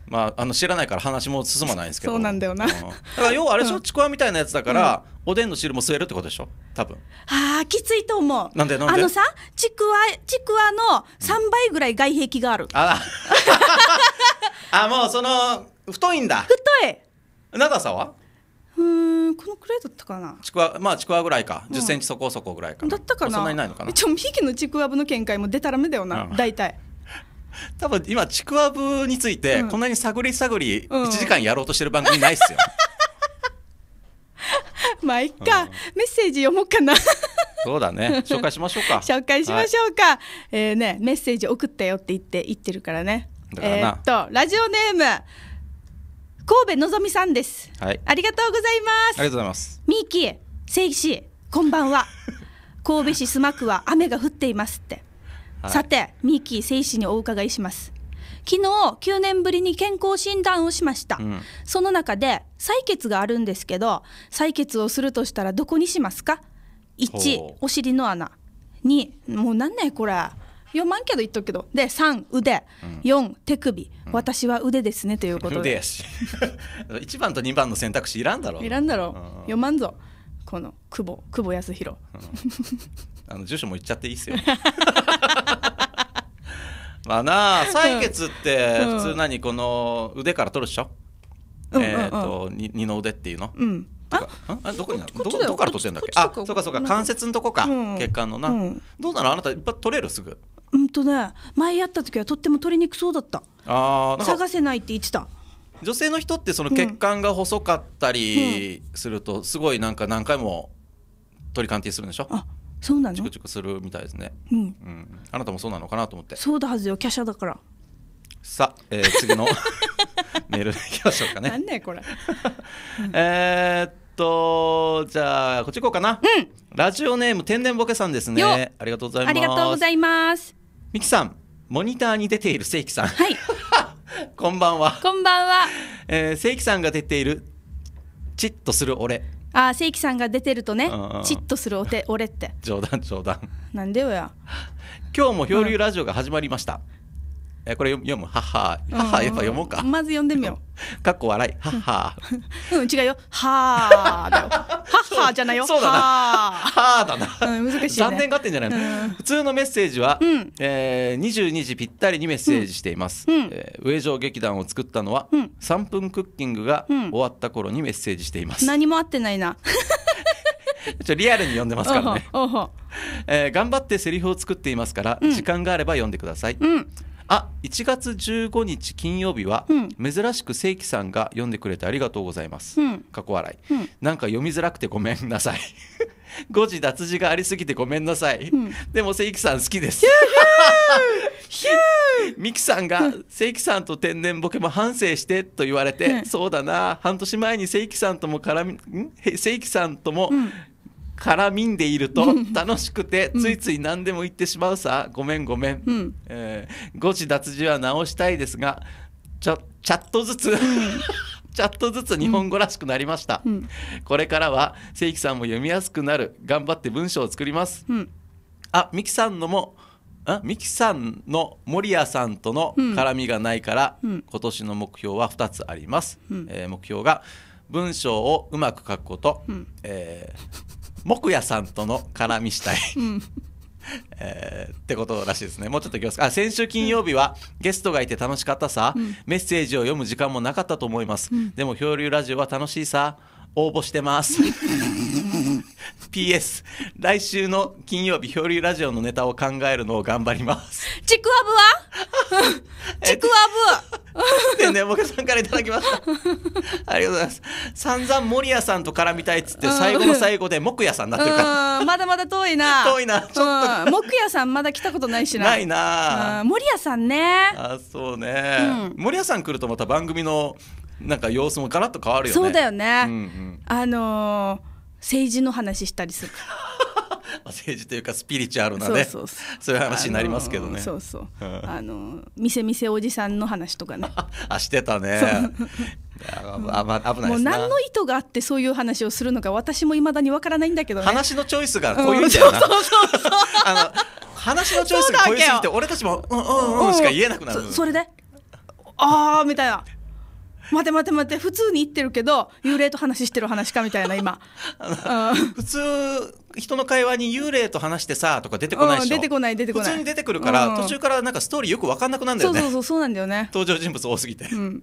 Speaker 2: まあ、あの知らないから話も進まないんですけどそうなんだよな、うん、だから要はあれでしょ、うん、ちくわみたいなやつだから、うん、おでんの汁も吸えるってことでしょ多分
Speaker 1: ああきついと思
Speaker 2: うなんでなんであのさ
Speaker 1: ちくわちくわの3倍ぐらい外壁がある、
Speaker 2: あ あもうその太いんだ太い長さはう
Speaker 1: んこのくらいだったかな
Speaker 2: ちくわまあちくわぐらいか、うん、1 0ンチそこそこぐらいかだったかなそんなにないのかなちょひ
Speaker 1: きのちくわぶの見解もでたらめだよな、うん、大体
Speaker 2: 多分今ちくわぶについて、こんなに探り探り1時間やろうとしてる番組ないっすよ、
Speaker 1: うん、まあいっか、メッセージ読もうかな
Speaker 2: そうだね 紹介しましょうか紹介しましょ
Speaker 1: うか、はい、えー、ねメッセージ送ったよって言って言ってるからねえー、っとラジオネーム神戸のぞみさんです、はい、ありがとうございますありがとうございますミーキー正義師こんばんは神戸市須磨区は雨が降っていますって、はい、さてミーキー正義師にお伺いします昨日9年ぶりに健康診断をしました、うん、その中で採血があるんですけど採血をするとしたらどこにしますか1お尻の穴2もうなんないこれ読まんけど言っとくけどで3腕、4手首、うん、私は腕ですねということで腕や
Speaker 2: し1 番と2番の選択肢いらんだろいらんだろ、うん、読ま
Speaker 1: んぞこの久保久保康弘、うん、
Speaker 2: あの住所も言っちゃっていいっすよ まあなあ採血って普通何この腕から取るっしょ、うん、えっ、ー、と、二の腕っていうの、うんああどこにあるどどこから取ってんだっけあそうかそうか関節のとこか、うん、血管のな、うん、どうなのあなたいっぱい取れるすぐ
Speaker 1: うんとね前やった時はとっても取りにくそうだった
Speaker 2: あ探
Speaker 1: せないって言ってた
Speaker 2: 女性の人ってその血管が細かったりするとすごいなんか何回も取り鑑定するんでしょ、うん、あそうなのチクチクするみたいですね、うん、うん、あなたもそうなのかなと思ってそう
Speaker 1: だはずよ華奢だから
Speaker 2: さあ、えー、次の メールいきましょうかね何
Speaker 1: だよこれ
Speaker 2: えっとじゃあこっち行こうかな、うん、ラジオネーム天然ボケさんですねありがとうございますありがとうござ
Speaker 1: います
Speaker 2: ミキさんモニターに出ている正規さん、はい、こんばんはこんばんは、えー、正規さんが出ているチッとする俺
Speaker 1: あ正規さんが出てるとねチッとするお手俺って
Speaker 2: 冗談冗談なんでよや 今日も漂流ラジオが始まりました、うんえこれ読む母母やっぱ読もうか、
Speaker 1: まず読んでみよ
Speaker 2: う かっこ笑い母
Speaker 1: うん違うよはあだよ母 じゃないよそうだな
Speaker 2: はだな、うん、難しい、残念がってんじゃないの、普通のメッセージは、うえー、22時ぴったりにメッセージしています、うえ上場劇団を作ったのは、う3分クッキングが終わった頃にメッセージしています、
Speaker 1: 何も合ってないな
Speaker 2: ちょリアルに読んでますからね、えー、頑張ってセリフを作っていますから、時間があれば読んでください、うんあ1月15日金曜日は、珍しく正規さんが読んでくれてありがとうございます、過去笑い、なんか読みづらくてごめんなさい誤字 脱字がありすぎてごめんなさい、でも正規さん好きです ミキさんが正規さんと天然ボケも反省してと言われて、そうだな半年前に正規さんとも絡み正規さんとも、うん絡みんでいると楽しくてついつい何でも言ってしまうさ、ごめんごめん、うんえー、誤字脱字は直したいですがちょチャットずつちょっとずつ日本語らしくなりました、うんうん、これからは正規さんも読みやすくなる頑張って文章を作ります、うん、あみきさんのもあみきさんの守屋さんとの絡みがないから、今年の目標は2つあります、えー、目標が文章をうまく書くこと、えー木屋さんとの絡みしたい、うんえー、ってことらしいですねもうちょっといきますあ先週金曜日はゲストがいて楽しかったさ、うん、メッセージを読む時間もなかったと思います、うん、でも漂流ラジオは楽しいさ応募してます PS 来週の金曜日漂流ラジオのネタを考えるのを頑張ります
Speaker 1: ちくわぶ
Speaker 2: は ちくわぶでね僕さんからいただきましたありがとうございますさんざん森屋さんと絡みたいっつって最後の最後で木屋さんになってるから
Speaker 1: まだまだ遠いな遠いなちょっと木屋さんまだ来たことないしなないな森屋さんね
Speaker 2: あそうね、うん、森谷さん来るとまた番組のなんか様子もガラッと変わるよねそうだよね、うんうん、
Speaker 1: あのー政治の話したりする
Speaker 2: 政治というかスピリチュアルなねそういう話になりますけどね、そうそう、あの
Speaker 1: せー、せおじさんの話とか
Speaker 2: ね あしてたね危ないもう何の
Speaker 1: 意図があってそういう話をするのか私もいまだにわからないんだけど、ね、話
Speaker 2: のチョイスがこういうんだよな、うん、そうそうそう あの
Speaker 1: 話のチョイスがこういうすぎて
Speaker 2: 俺たちも「うんうんうん」しか言えなくなるそれ
Speaker 1: で「ああ」みたいな待て待て待て普通に言ってるけど幽霊と話してる話かみたいな今
Speaker 2: 普通人の会話に幽霊と話してさとか出てこないしうん、出てこ
Speaker 1: ない出てこない普通に出てくるから、うん、途中
Speaker 2: からなんかストーリーよく分かんなくなるんだよねそうそ
Speaker 1: うそうなんだよね
Speaker 2: 登場人物多すぎて、うん、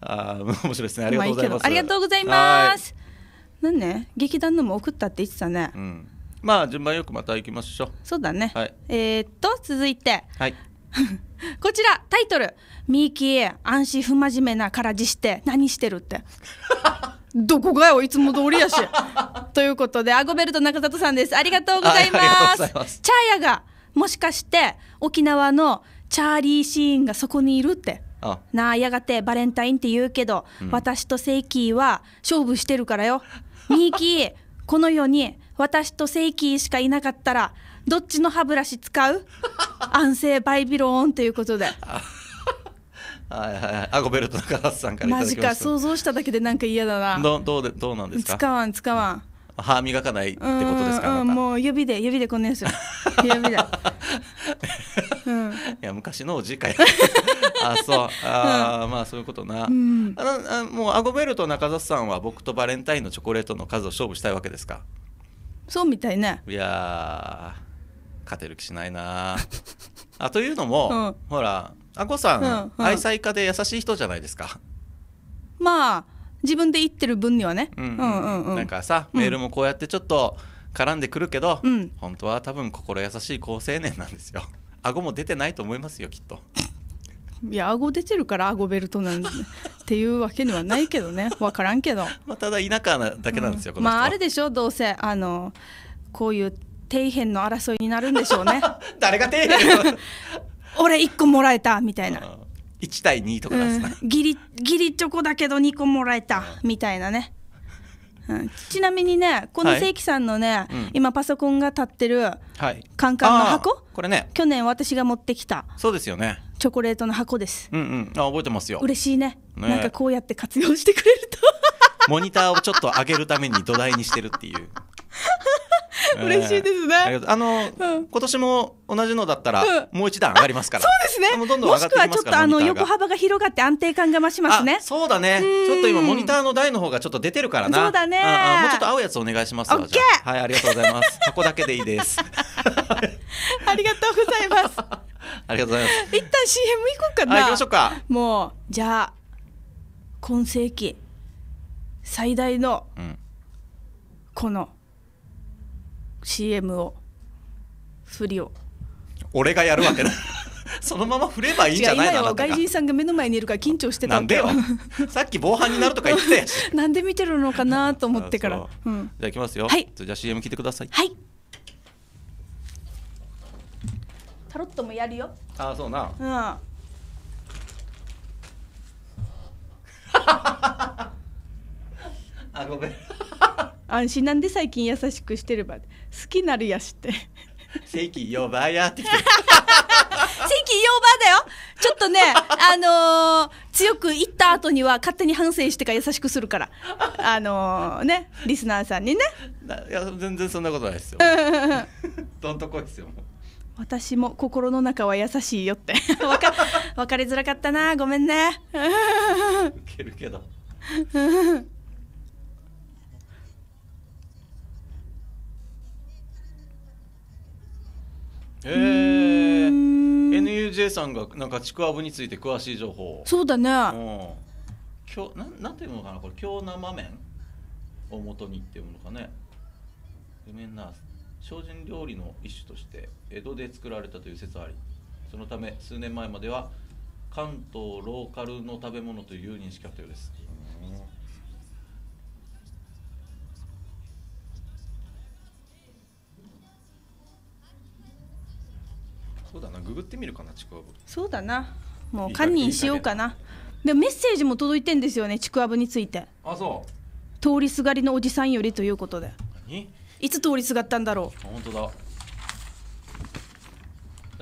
Speaker 2: ああ面白いですねありがとうございます、いいありがとうございます
Speaker 1: なんね劇団のも送ったって言ってたね、う
Speaker 2: んまあ順番よくまた行きましょう。そうだね。はい、
Speaker 1: えー、っと続いて、はい、こちらタイトル「ミーキー安心不真面目なからじして何してる」って どこがよいつも通りやしということでアゴベルト中里さんですありがとうございますはい、ますチャーヤがもしかして沖縄のチャーリーシーンがそこにいるってなあやがてバレンタインって言うけど、うん、私とセイキーは勝負してるからよミーキーこの世に私とセイキーしかいなかったらどっちの歯ブラシ使う 安静バイビローンということで。
Speaker 2: はいはいはい、アゴベルト中田さんからマジか想
Speaker 1: 像しただけでなんか嫌だな
Speaker 2: どどうでどうなんですか使
Speaker 1: わん使わん
Speaker 2: 歯磨かないってことですかうん
Speaker 1: もう指で指でこんなやつ 指
Speaker 2: で、うん、いや昔のおじかよ あそうあ、うん、まあそういうことな、うん、あもうアゴベルト中里さんは僕とバレンタインのチョコレートの数を勝負したいわけですか
Speaker 1: そうみたいね
Speaker 2: いや勝てる気しないな あというのも、うん、ほらあこさん、うんうん、愛妻家で優しい人じゃないですか
Speaker 1: まあ自分で言ってる分にはね、う
Speaker 2: んうんうんうん、なんかさメールもこうやってちょっと絡んでくるけど、うん、本当は多分心優しい好青年なんですよ顎も出てないと思いますよきっと
Speaker 1: いや顎出てるから顎ベルトなんてっていうわけにはないけどね分からんけど、
Speaker 2: まあ、ただ田舎なだけなんですよ、うん、まあ
Speaker 1: あるでしょどうせあのこういう底辺の争いになるんでしょうね 誰が底辺 俺1個もらえたみたいな、
Speaker 2: 一1対2とかですね、
Speaker 1: うん、ギリギリチョコだけど2個もらえた、うん、みたいなね、うん、ちなみにねこの正規さんのね、はい、今パソコンが立ってる
Speaker 2: カンカンの箱、はい、これね去年私が持ってきたそうですよねチョコレートの箱ですうんうんあ覚えてますよ嬉
Speaker 1: しいねねなんかこうやって活用してくれる
Speaker 2: とモニターをちょっと上げるために土台にしてるっていう 嬉しいですね。あの、今年も同じのだったら、もう一段上がりますから。そうですね。もどんどんもしくはちょっとあの横幅
Speaker 1: が広がって安定感が増しますね。そうだね。ちょっと今モニ
Speaker 2: ターの台の方がちょっと出てるからな。そうだね。もうちょっと青いやつお願いします。オッケー。はい、ありがとうございます。箱だけでいいです。
Speaker 1: ありがとうございます。ありがとうございます。一旦 CM 行こうかな。行きましょうか。もうじゃあ今世紀最大のこの。CM を振りを
Speaker 2: 俺がやるわけだ そのまま振ればいいんじゃないの今外人
Speaker 1: さんが目の前にいるから緊張してたんでよ
Speaker 2: さっき防犯になるとか言って
Speaker 1: なんで見てるのかなと思ってから、
Speaker 2: うん、じゃあいきますよ、はい、じゃあ CM 聞いてくださいはい
Speaker 1: タロットもやるよああそうなうん あごめん安心なんで最近優しくしてれば好きなるやしって
Speaker 2: 関呼ばやってきて関呼
Speaker 1: ばだよちょっとねあのー、強く言った後には勝手に反省してから優しくするからあのー、ねリスナーさんにね
Speaker 2: いや全然そんなことないですよどんとこいですよ
Speaker 1: 私も心の中は優しいよって分 か分かりづらかったなごめんねウ
Speaker 2: ケるけどへえ NUJ さんがなんかちくわぶについて詳しい情報そうだね、うん、今日なんなんていうのかなこれ京生麺を元にっていうのかねんな精進料理の一種として江戸で作られたという説ありそのため数年前までは関東ローカルの食べ物という認識あったようです、うんググってみるかなちくわぶ
Speaker 1: そうだなもう堪忍しようかなでメッセージも届いてんですよねちくわぶについてあそう通りすがりのおじさんよりということで何いつ通りすがったんだろ
Speaker 2: う本当だ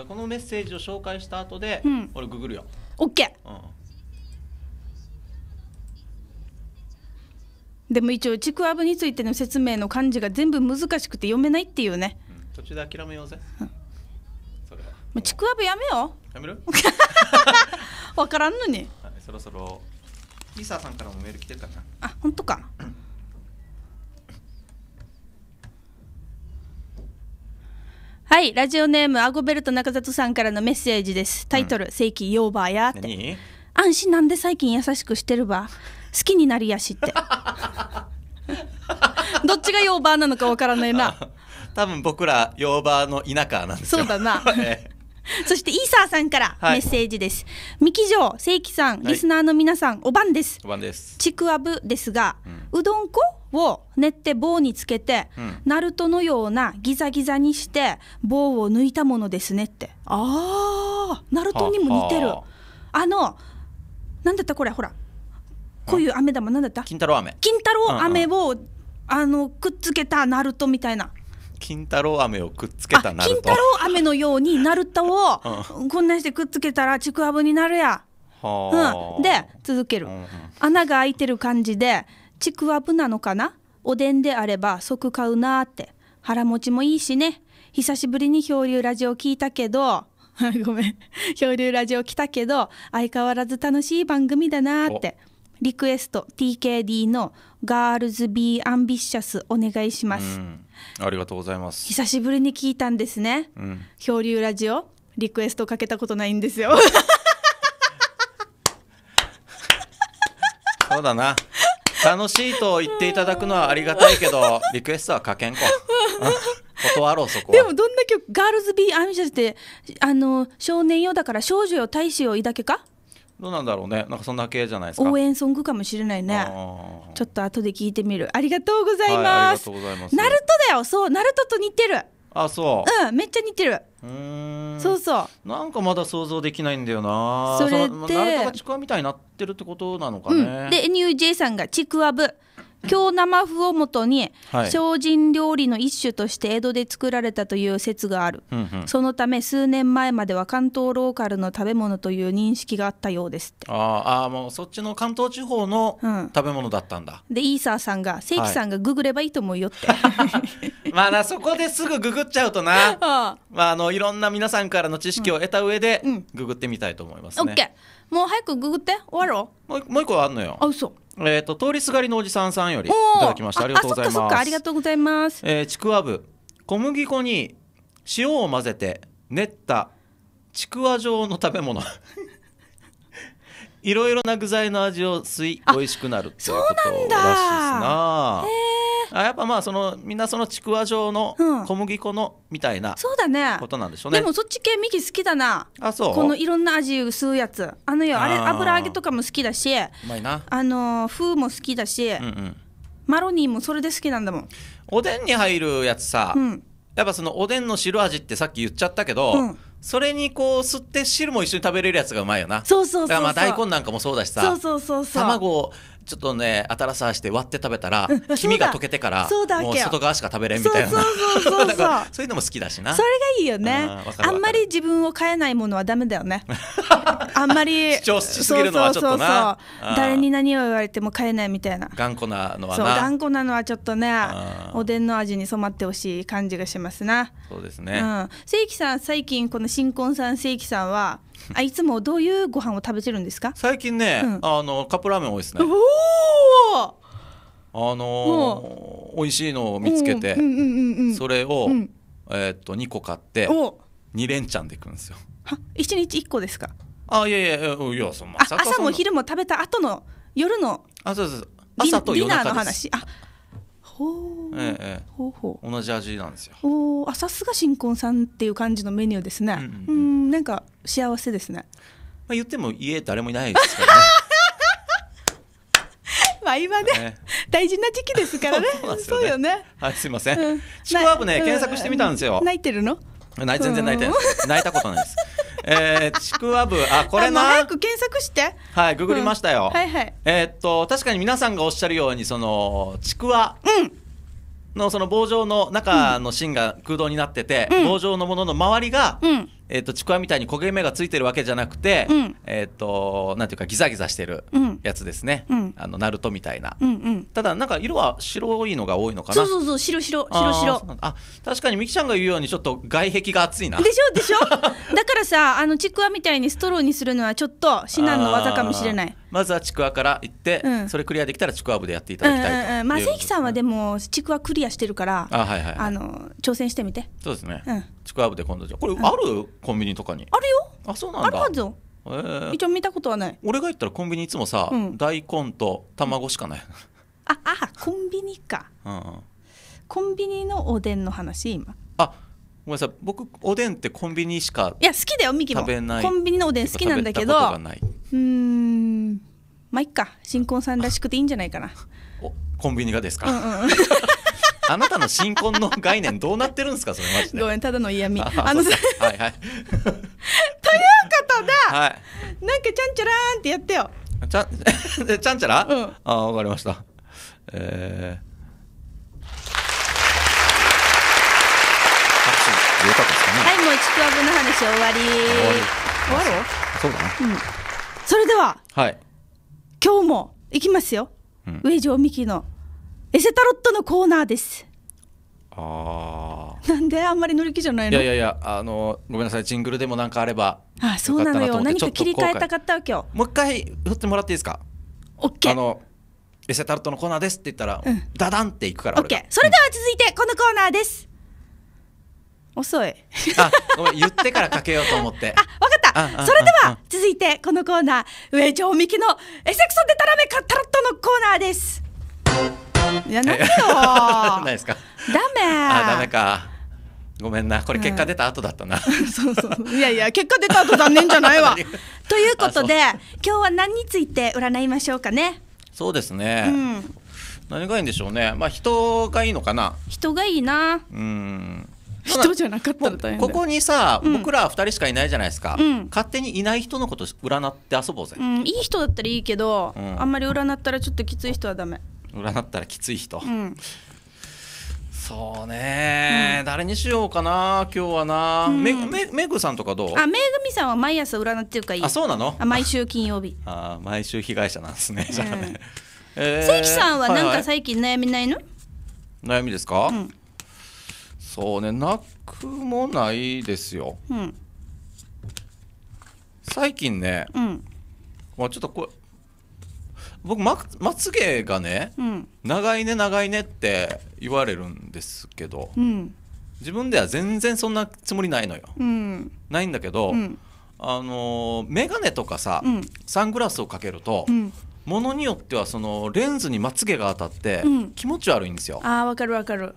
Speaker 2: このメッセージを紹介した後で、うん、俺ググるよオッケー、う
Speaker 1: ん、でも一応ちくわぶについての説明の漢字が全部難しくて読めないっていうね、う
Speaker 2: ん、途中で諦めようぜ、うん
Speaker 1: もうちくわぶやめよやめる わからんのに
Speaker 2: はい、そろそろリサさんからもメール来てるかなあ本当か
Speaker 1: はいラジオネームアゴベルト中里さんからのメッセージですタイトル「正規ヨーバーや」って何「安心なんで最近優しくしてるば好きになりやし」って どっちがヨーバーなのかわからないな
Speaker 2: 多分僕らヨーバーの田舎なんですよそうだなええ
Speaker 1: そしてイーサーさんからメッセージです。三木城、正規さん、リスナーの皆さん、おばんです。おばです。ちくわぶですが、うん、うどん粉を練って棒につけて、うん、ナルトのようなギザギザにして棒を抜いたものですねって。ああ、ナルトにも似てる。あの、なんだった
Speaker 2: これ、ほら。こういう
Speaker 1: 飴玉なんだった
Speaker 2: 金太郎飴。金太郎飴
Speaker 1: を、うんうん、あのくっつけたナルトみたいな。
Speaker 2: 金太郎飴をくっつけたな金太郎
Speaker 1: 飴のようになるとを、こんなしてくっつけたらちくわぶになるや。
Speaker 2: うん、で
Speaker 1: 続ける、穴が開いてる感じでちくわぶなのかなおでんであれば即買うなって腹持ちもいいしね久しぶりに漂流ラジオ聞いたけど ごめん漂流ラジオ来たけど相変わらず楽しい番組だなって。リクエスト TKD のガールズビーアンビシャスお願いします、
Speaker 2: ありがとうございます久
Speaker 1: しぶりに聞いたんですね、うん、漂流ラジオリクエストかけたことないんですよ
Speaker 2: そうだな楽しいと言っていただくのはありがたいけどリクエストはかけんこ断ろうそこでもどんな曲ガールズビ
Speaker 1: ーアンビシャスってあの少年よだから少女よ大使よいだけか
Speaker 2: どうなんだろうねなんかそんな系じゃないですか応援
Speaker 1: ソングかもしれないねちょっと後で聞いてみるありがとうございます、はい、ナルトだよそうナルトと似てる
Speaker 2: あそう
Speaker 1: うんめっちゃ似てるう
Speaker 2: んそうそうなんかまだ想像できないんだよなそれってナルトがちくわみたいになってるってことなのかね、うん、で
Speaker 1: NUJ さんがちくわぶ京生麩をもとに、精進料理の一種として江戸で作られたという説がある、そのため数年前までは関東ローカルの食べ物という認識があったようですっ
Speaker 2: てああもうそっちの関東地方の食べ物だったんだ、
Speaker 1: うん、でイーサーさんが正規さんがググればいいと思うよって、は
Speaker 2: い、まあなそこですぐググっちゃうとなまあ、あのいろんな皆さんからの知識を得た上で、ググってみたいと思いますね。オッケ
Speaker 1: ーもう早くググって終わろ
Speaker 2: うもう一個あんのよあ嘘えっ、と通りすがりのおじさんさんよりいただきましたありがとうございますあそっかそっかありがと
Speaker 1: うございます
Speaker 2: えー、ちくわぶ小麦粉に塩を混ぜて練ったちくわ状の食べ物 いろいろな具材の味を吸い美味しくなるっていうことらしいですな。あやっぱまあそのみんなそのちくわ状の小麦粉のみたいな、そうだねことなんでしょうねでもそっ
Speaker 1: ち系ミキ好きだなあそうこのいろんな味吸うやつあのよあれ油揚げとかも好きだしうまいなあの風も好きだし、うんうん、マロニーもそれで好きなんだもん
Speaker 2: おでんに入るやつさ、うん、やっぱそのおでんの汁味ってさっき言っちゃったけど、うんそれにこう吸って汁も一緒に食べれるやつがうまいよなそうそうそうそうまあ大根なんかもそうだしさそうそ
Speaker 1: うそうそう卵
Speaker 2: ちょっとね、新さして割って食べたら、黄身が溶けてから、もう外側しか食べれんみたいな。そうそうそうそう。そういうのも好きだしな。それが
Speaker 1: いいよね。あんまり自分を変えないものはダメだよね。あんまり。主張しすぎるのはちょっとな。誰に何を言われても変えないみたいな。
Speaker 2: 頑固なのはな。頑
Speaker 1: 固なのはちょっとね、おでんの味に染まってほしい感じがしますな。
Speaker 2: そうですね。うん。
Speaker 1: 正規さん、最近この新婚さん正規さんは、あいつもどういうご飯を食べてるんですか最
Speaker 2: 近ね、うん、あのカップラーメン多いですねおおあのー、美味しいのを見つけて、うんうんうんうん、それを、うん、えー、っと2個買って2連チャンでいくんですよは
Speaker 1: 1日1個ですか
Speaker 2: あいやいやいやいやその朝も昼
Speaker 1: も食べた後の夜の
Speaker 2: あそうそう朝と夜中ですディナーの話あほう,、ええ、ほうほう同じ味なんですよ
Speaker 1: おあさすが新婚さんっていう感じのメニューですねうん、うん、なんか幸せですね、
Speaker 2: まあ、言っても家誰もいないですからね
Speaker 1: まあ今ね、大事な時期ですからね
Speaker 2: そうよね、はいすいません、うクワくプね検索してみたんですよ、泣いてるの泣全然泣いてない泣いたことないですえー、ちくわぶ、あ、これな。早
Speaker 1: く検索して。
Speaker 2: はい、ググりましたよ。うん、はいはい。えー、っと、確かに皆さんがおっしゃるように、その、ちくわ。うん。のその棒状の中の芯が空洞になってて、うん、棒状のものの周りが、うん、えーと、ちくわみたいに焦げ目がついてるわけじゃなくて、うん、えっ、ー、となんていうかギザギザしてるやつですね、うん、あのナルトみたいな、うんうん、ただなんか色は白いのが多いのかなそうそう
Speaker 1: そう白白白白
Speaker 2: あ確かにみきちゃんが言うようにちょっと外壁が厚いなでし
Speaker 1: ょでしょ だからさあのちくわみたいにストローにするのはちょっと至難の技かもしれない
Speaker 2: まずはちくわからいって、うん、それクリアできたらちくわ部でやっていただきたいとい、うんうんうんまあ、正規
Speaker 1: さんはでもちくわクリアしてるからあ、はいはい、はい、あの挑戦してみて
Speaker 2: そうですね、ちくわ部で今度じゃこれある、コンビニとかにあ
Speaker 1: るよあそうなんだあるはず
Speaker 2: えー、一応
Speaker 1: 見たことはない
Speaker 2: 俺が行ったらコンビニいつもさ、うん、大根と卵しかない
Speaker 1: ああコンビニか、うん、コンビニのおでんの話今
Speaker 2: あごめんなさい僕おでんってコンビニしかい
Speaker 1: や好きだよミキも食べないコンビニのおでん好きなんだけどうんまあいっか新婚さんらしくていいんじゃないかな
Speaker 2: おコンビニがですか、うんうんあなたの新婚の概念どうなってるんですかそれマジで
Speaker 1: ごめんただの嫌味あのはいはい ということだ、はい、なんかちゃんちゃらーんってやってよ
Speaker 2: ちゃ ちゃんちゃら、うん、あわかりましたえーよかったですかねはいもう一
Speaker 1: くわぶの話終わり終わろうそうだね。うん、それでは、はい、今日もいきますよ、うん、上条美希のエセタロットのコ
Speaker 2: ーナーですああ。な
Speaker 1: んであんまり乗り気じゃないいやいやい
Speaker 2: やあのごめんなさいジングルでもなんかあればあそうなのよ何か切り替えたかったわけよもう一回振ってもらっていいですかオッケー。あのエセタロットのコーナーですって言ったら、うんダダンっていくからオッケーそれでは
Speaker 1: 続いてこのコーナーです、遅い
Speaker 2: あごめん言ってからかけようと思って あ、わかった、それでは
Speaker 1: 続いてこのコーナー上条美希のエセクソデタラメカタロットのコーナーですいやめ いよな
Speaker 2: ですかダ
Speaker 1: メあダメ
Speaker 2: かごめんなこれ結果出た後だったな、うん、そ
Speaker 1: うそういやいや結果出た後残念じゃないわ ということで今日は何について占いましょうかね
Speaker 2: そうですね、うん、何がいいんでしょうねまあ人がいいのかな
Speaker 1: 人がいいな
Speaker 2: うん人じゃなかったらここにさ、うん、僕ら2人しかいないじゃないですか、うん、勝手にいない人のこと占って遊ぼうぜ、う
Speaker 1: ん、いい人だったらいいけど、あんまり占ったらちょっときつい人はダメ
Speaker 2: 占ったらきつい人、うん、そうね、うん、誰にしようかな今日はな、うん、めめめぐさんとかどうあめ
Speaker 1: ぐみさんは毎朝占ってるからいいあそうなのあ毎週金曜日
Speaker 2: あ毎週被害者なんですねじゃあね、えー、関さんはなんか
Speaker 1: 最近悩みないの、はい
Speaker 2: はい、悩みですか、そうねなくもないですよ、最近ね、まあちょっとこれ僕ままつげがね、うん、長いね長いねって言われるんですけど、うん、自分では全然そんなつもりないのよ、うん、ないんだけど、あの眼鏡とかさ、サングラスをかけると、ものによってはそのレンズにまつげが当たって気持ち悪いんですよ。
Speaker 1: あわかるわかる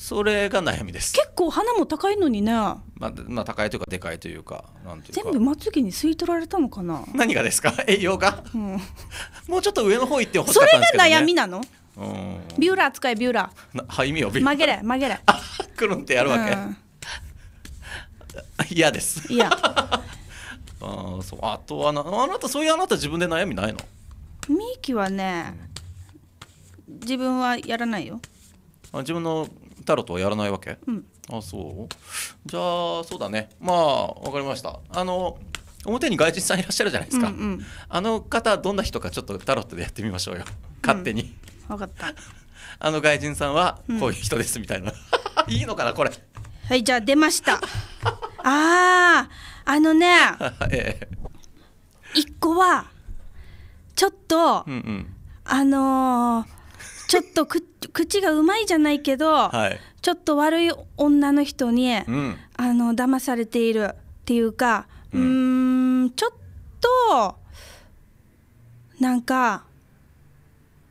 Speaker 2: それが悩みです
Speaker 1: 結構花も高いのにねま
Speaker 2: あ、まあ、高いというかでかいというかなんていう全部
Speaker 1: まつげに吸い取られたのかな
Speaker 2: 何がですか 栄養が、うん、もうちょっと上の方行ってほしかったんですけど、ね、それが悩み
Speaker 1: なのビューラー使えビューラ
Speaker 2: ーはいみよビューラー曲げれ曲げれくるんってやるわけ、うん、嫌です
Speaker 1: 嫌 あ
Speaker 2: そうあとはなあなたそういうあなた自分で悩みないの
Speaker 1: みーきはね、うん、自分はやらないよ
Speaker 2: あ自分のタロットはやらないわけ、うん、あそうじゃあそうだねまあわかりましたあの表に外人さんいらっしゃるじゃないですか、うんうん、あの方どんな人かちょっとタロットでやってみましょうよ勝手に、
Speaker 1: うん、分かった
Speaker 2: あの外人さんはこういう人ですみたいな、うん、いいのかなこれ
Speaker 1: はいじゃあ出ました あああのね、
Speaker 2: ええ、
Speaker 1: 一個はちょっと、うんうん、あのーちょっとく口がうまいじゃないけど、はい、ちょっと悪い女の人に、うん、あの騙されているっていうかうんちょっとなんか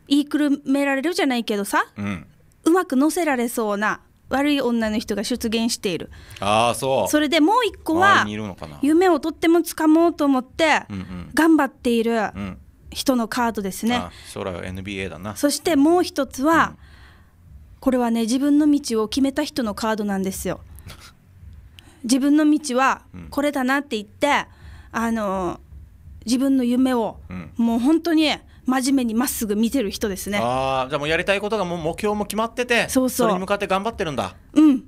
Speaker 1: 言いくるめられるじゃないけどさ、うん、うまく乗せられそうな悪い女の人が出現している
Speaker 2: あそうそれでもう一個は
Speaker 1: 夢をとってもつかもうと思って頑張っている、うんうん人のカードですね
Speaker 2: それは NBA だな
Speaker 1: そしてもう一つは、うん、これはね自分の道を決めた人のカードなんですよ 自分の道はこれだなって言って、うん、あの自分の夢を、もう本当に真面目にまっすぐ見てる人ですね
Speaker 2: ああじゃあもうやりたいことがもう目標も決まっててそうそうそれに向かって頑張ってるんだ
Speaker 1: うん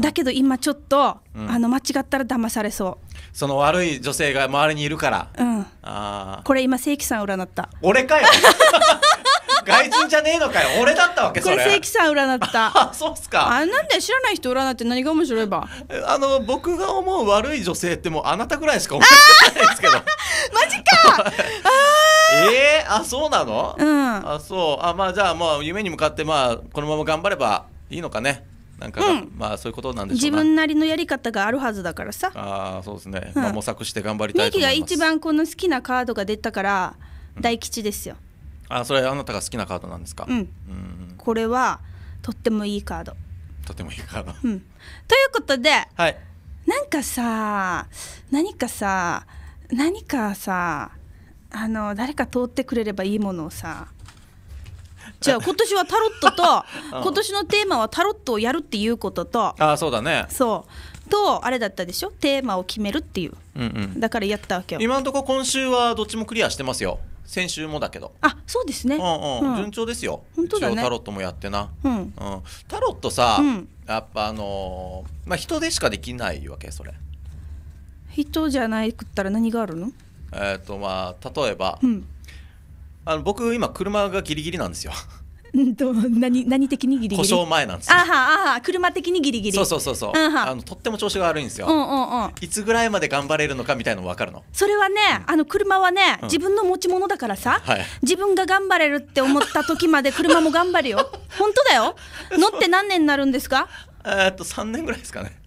Speaker 1: だけど今ちょっと、うん、あの間違ったら騙されそう
Speaker 2: その悪い女性が周りにいるから、うん、あこ
Speaker 1: れ今正規さん占った
Speaker 2: 俺かよ 外人じゃねえのかよ俺だったわけこれ正
Speaker 1: 規さん占った そうっすかあなんで知らない人占って何が面白いばあの僕
Speaker 2: が思う悪い女性ってもうあなたぐらいしか思って ないですけどマジかえー、あそうなの、うん、あそうあまあじゃあもう夢に向かってまあこのまま頑張ればいいのかねなんか、うん、まあそういうことなんでしょう自分
Speaker 1: なりのやり方があるはずだからさ
Speaker 2: ああそうですね、うん、まあ、模索して頑張りたいと思いが一
Speaker 1: 番この好きなカードが出たから大吉ですよ、
Speaker 2: うん、あそれあなたが好きなカードなんですかう
Speaker 1: ん、これはとってもいいカード
Speaker 2: とってもいいカード、うん、と
Speaker 1: いうことで、はい、なんかさ何かさ何かさあの誰か通ってくれればいいものをさじゃあ今年はタロットと、うん、今年のテーマはタロットをやるっていうことと
Speaker 2: あそうだね
Speaker 1: そうとあれだったでしょテーマを決めるっていう、うんうん、だからやったわけよ今
Speaker 2: のところ今週はどっちもクリアしてますよ先週もだけどあそうですね、うんうん、順調ですよ本当だ、ね、タロットもやってな、うん、うん、タロットさ、うん、やっぱあのー、まあ人でしかできないわけそれ
Speaker 1: 人じゃないくったら何があるの
Speaker 2: えっ、ー、とまあ例えば、うんあの僕今車がギリギリなんですよ。
Speaker 1: うんと何何的にギリギリ故障前なんですよあはあは車的にギリギリそうそうそうそう、う
Speaker 2: んあのとっても調子が悪いんですよ、うんうんうん、いつぐらいまで頑張れるのかみたいのわかるの
Speaker 1: それはね、うん、あの車はね、自分の持ち物だからさ、はい、自分が頑張れるって思った時まで車も頑張るよ 本当だよ乗って何年になるんですか
Speaker 2: えっと三年ぐらいですかね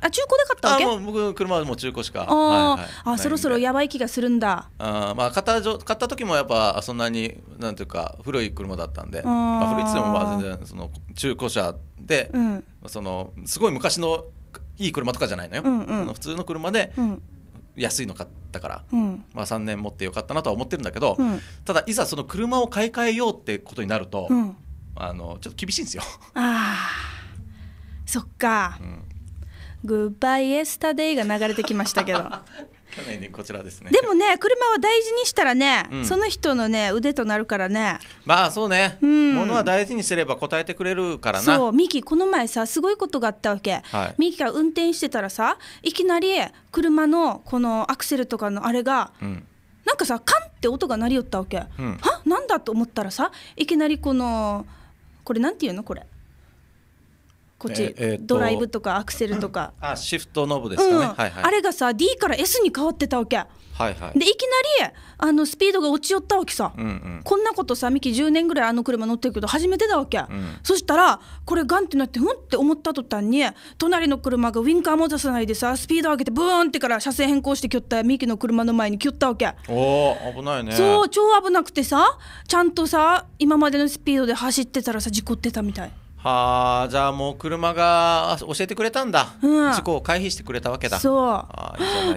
Speaker 2: あ中古で買ったわけあもう僕車はもう中古しかあ、はいはい、あそろそ
Speaker 1: ろやばい気がするんだ
Speaker 2: あまあ買った買った時もやっぱそんなになんていうか古い車だったんでまあ、古いっつでもまあ全然その中古車で、うん、そのすごい昔のいい車とかじゃないのよ、うんうん、普通の車で、安いの買ったから、うん、まあ、3年持ってよかったなとは思ってるんだけど、うん、ただいざその車を買い替えようってことになると、うん、あのちょっと厳しいんですよ
Speaker 1: あ。あそっか、グッバイエスタデイが流れてきましたけど
Speaker 2: 去年にこちらですねで
Speaker 1: もね車は大事にしたらね、うん、その人のね腕となるからね
Speaker 2: まあそうね、うん、ものは大事にすれば答えてくれるからなそう
Speaker 1: ミキこの前さすごいことがあったわけ、はい、ミキが運転してたらさいきなり車のこのアクセルとかのあれが、うん、なんかさカンって音が鳴りよったわけ、うん、はなんだと思ったらさいきなりこのこれなんていうのこれ
Speaker 2: こっち、えー、ドライブ
Speaker 1: とかアクセルとか
Speaker 2: あシフトノブですかね、うんはいはい、あれが
Speaker 1: さ D から S に変わってたわけ、はいはい、でいきなりあのスピードが落ちよったわけさ、うんうん、こんなことさミキ10年ぐらいあの車乗ってるけど初めてだわけ、うん、そしたらこれガンってなってふんって思ったとたんに隣の車がウインカーも出さないでさスピード上げてブーンってから車線変更してきょったミキの車の前にきょったわけ
Speaker 2: お危ないねそう
Speaker 1: 超危なくてさちゃんとさ今までのスピードで走ってたらさ事故ってたみたい
Speaker 2: はあじゃあもう車が教えてくれたんだ、うん、事故を回避してくれたわけだそうあ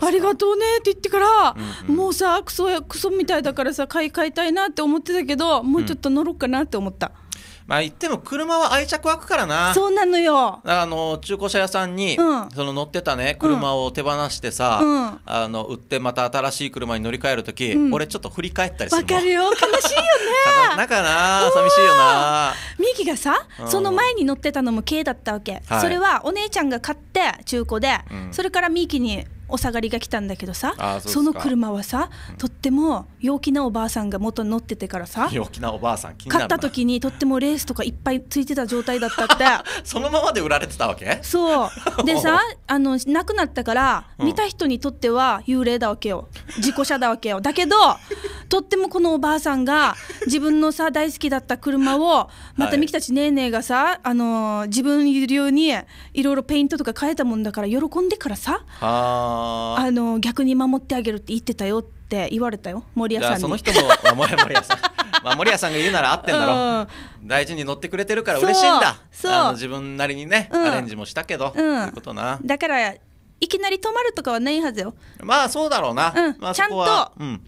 Speaker 1: りがとうねって言ってから、うんうん、もうさクソクソみたいだからさ買い替えたいなって思ってたけどもうちょっと乗ろうかなって思った、うんまあ言っても車は
Speaker 2: 愛着湧くからなそう
Speaker 1: なのよ
Speaker 2: あの中古車屋さんに、うん、その乗ってたね車を手放してさ、うん、あの売ってまた新しい車に乗り換える時、うん、俺ちょっと振り返ったりするわ
Speaker 1: かるよ悲しいよねだからな寂しいよなミキがさ、その前に乗ってたのも軽だったわけ、それはお姉ちゃんが買って中古で、それからミキにお下がりが来たんだけどさその車はさ、うん、とっても陽気なおばあさんが元に乗っててからさ陽
Speaker 2: 気なおばあさん買った
Speaker 1: 時にとってもレースとかいっぱいついてた状態だったって
Speaker 2: そのままで売られてたわけ
Speaker 1: そうでさ あの亡くなったから、見た人にとっては幽霊だわけよ事故車だわけよだけど とってもこのおばあさんが自分のさ大好きだった車をまたミキたちねえねえがさ、あの自分流にいろいろペイントとか変えたもんだから喜んでからさあの逆に守ってあげるって言ってたよって言われたよ森谷さんにその人も
Speaker 2: 守れ森谷さん まあ、森谷さんが言うなら合ってんだろ、うん、大事に乗ってくれてるから嬉しいんだそう自分なりにね、うん、アレンジもしたけど、うん、うことな
Speaker 1: だからいきなり止まるとかはないはずよ
Speaker 2: まあそうだろうな、うん、まあ、ちゃんと、うん、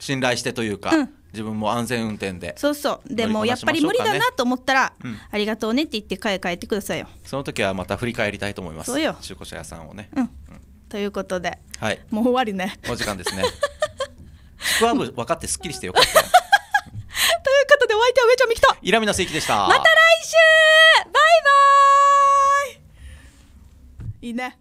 Speaker 2: 信頼してというか、自分も安全運転でそう
Speaker 1: そうでもやっぱり無理だなと思ったら、ありがとうねって言って帰ってくださいよ
Speaker 2: その時はまた振り返りたいと思います中古車屋さんをね、
Speaker 1: うんということで、はい、もう終わりね
Speaker 2: お時間ですねちくわぶ分かってすっきりしてよかった というこ
Speaker 1: とでお相手は上ちゃんみきとイラミナセイキでしたまた来週バイバイいいね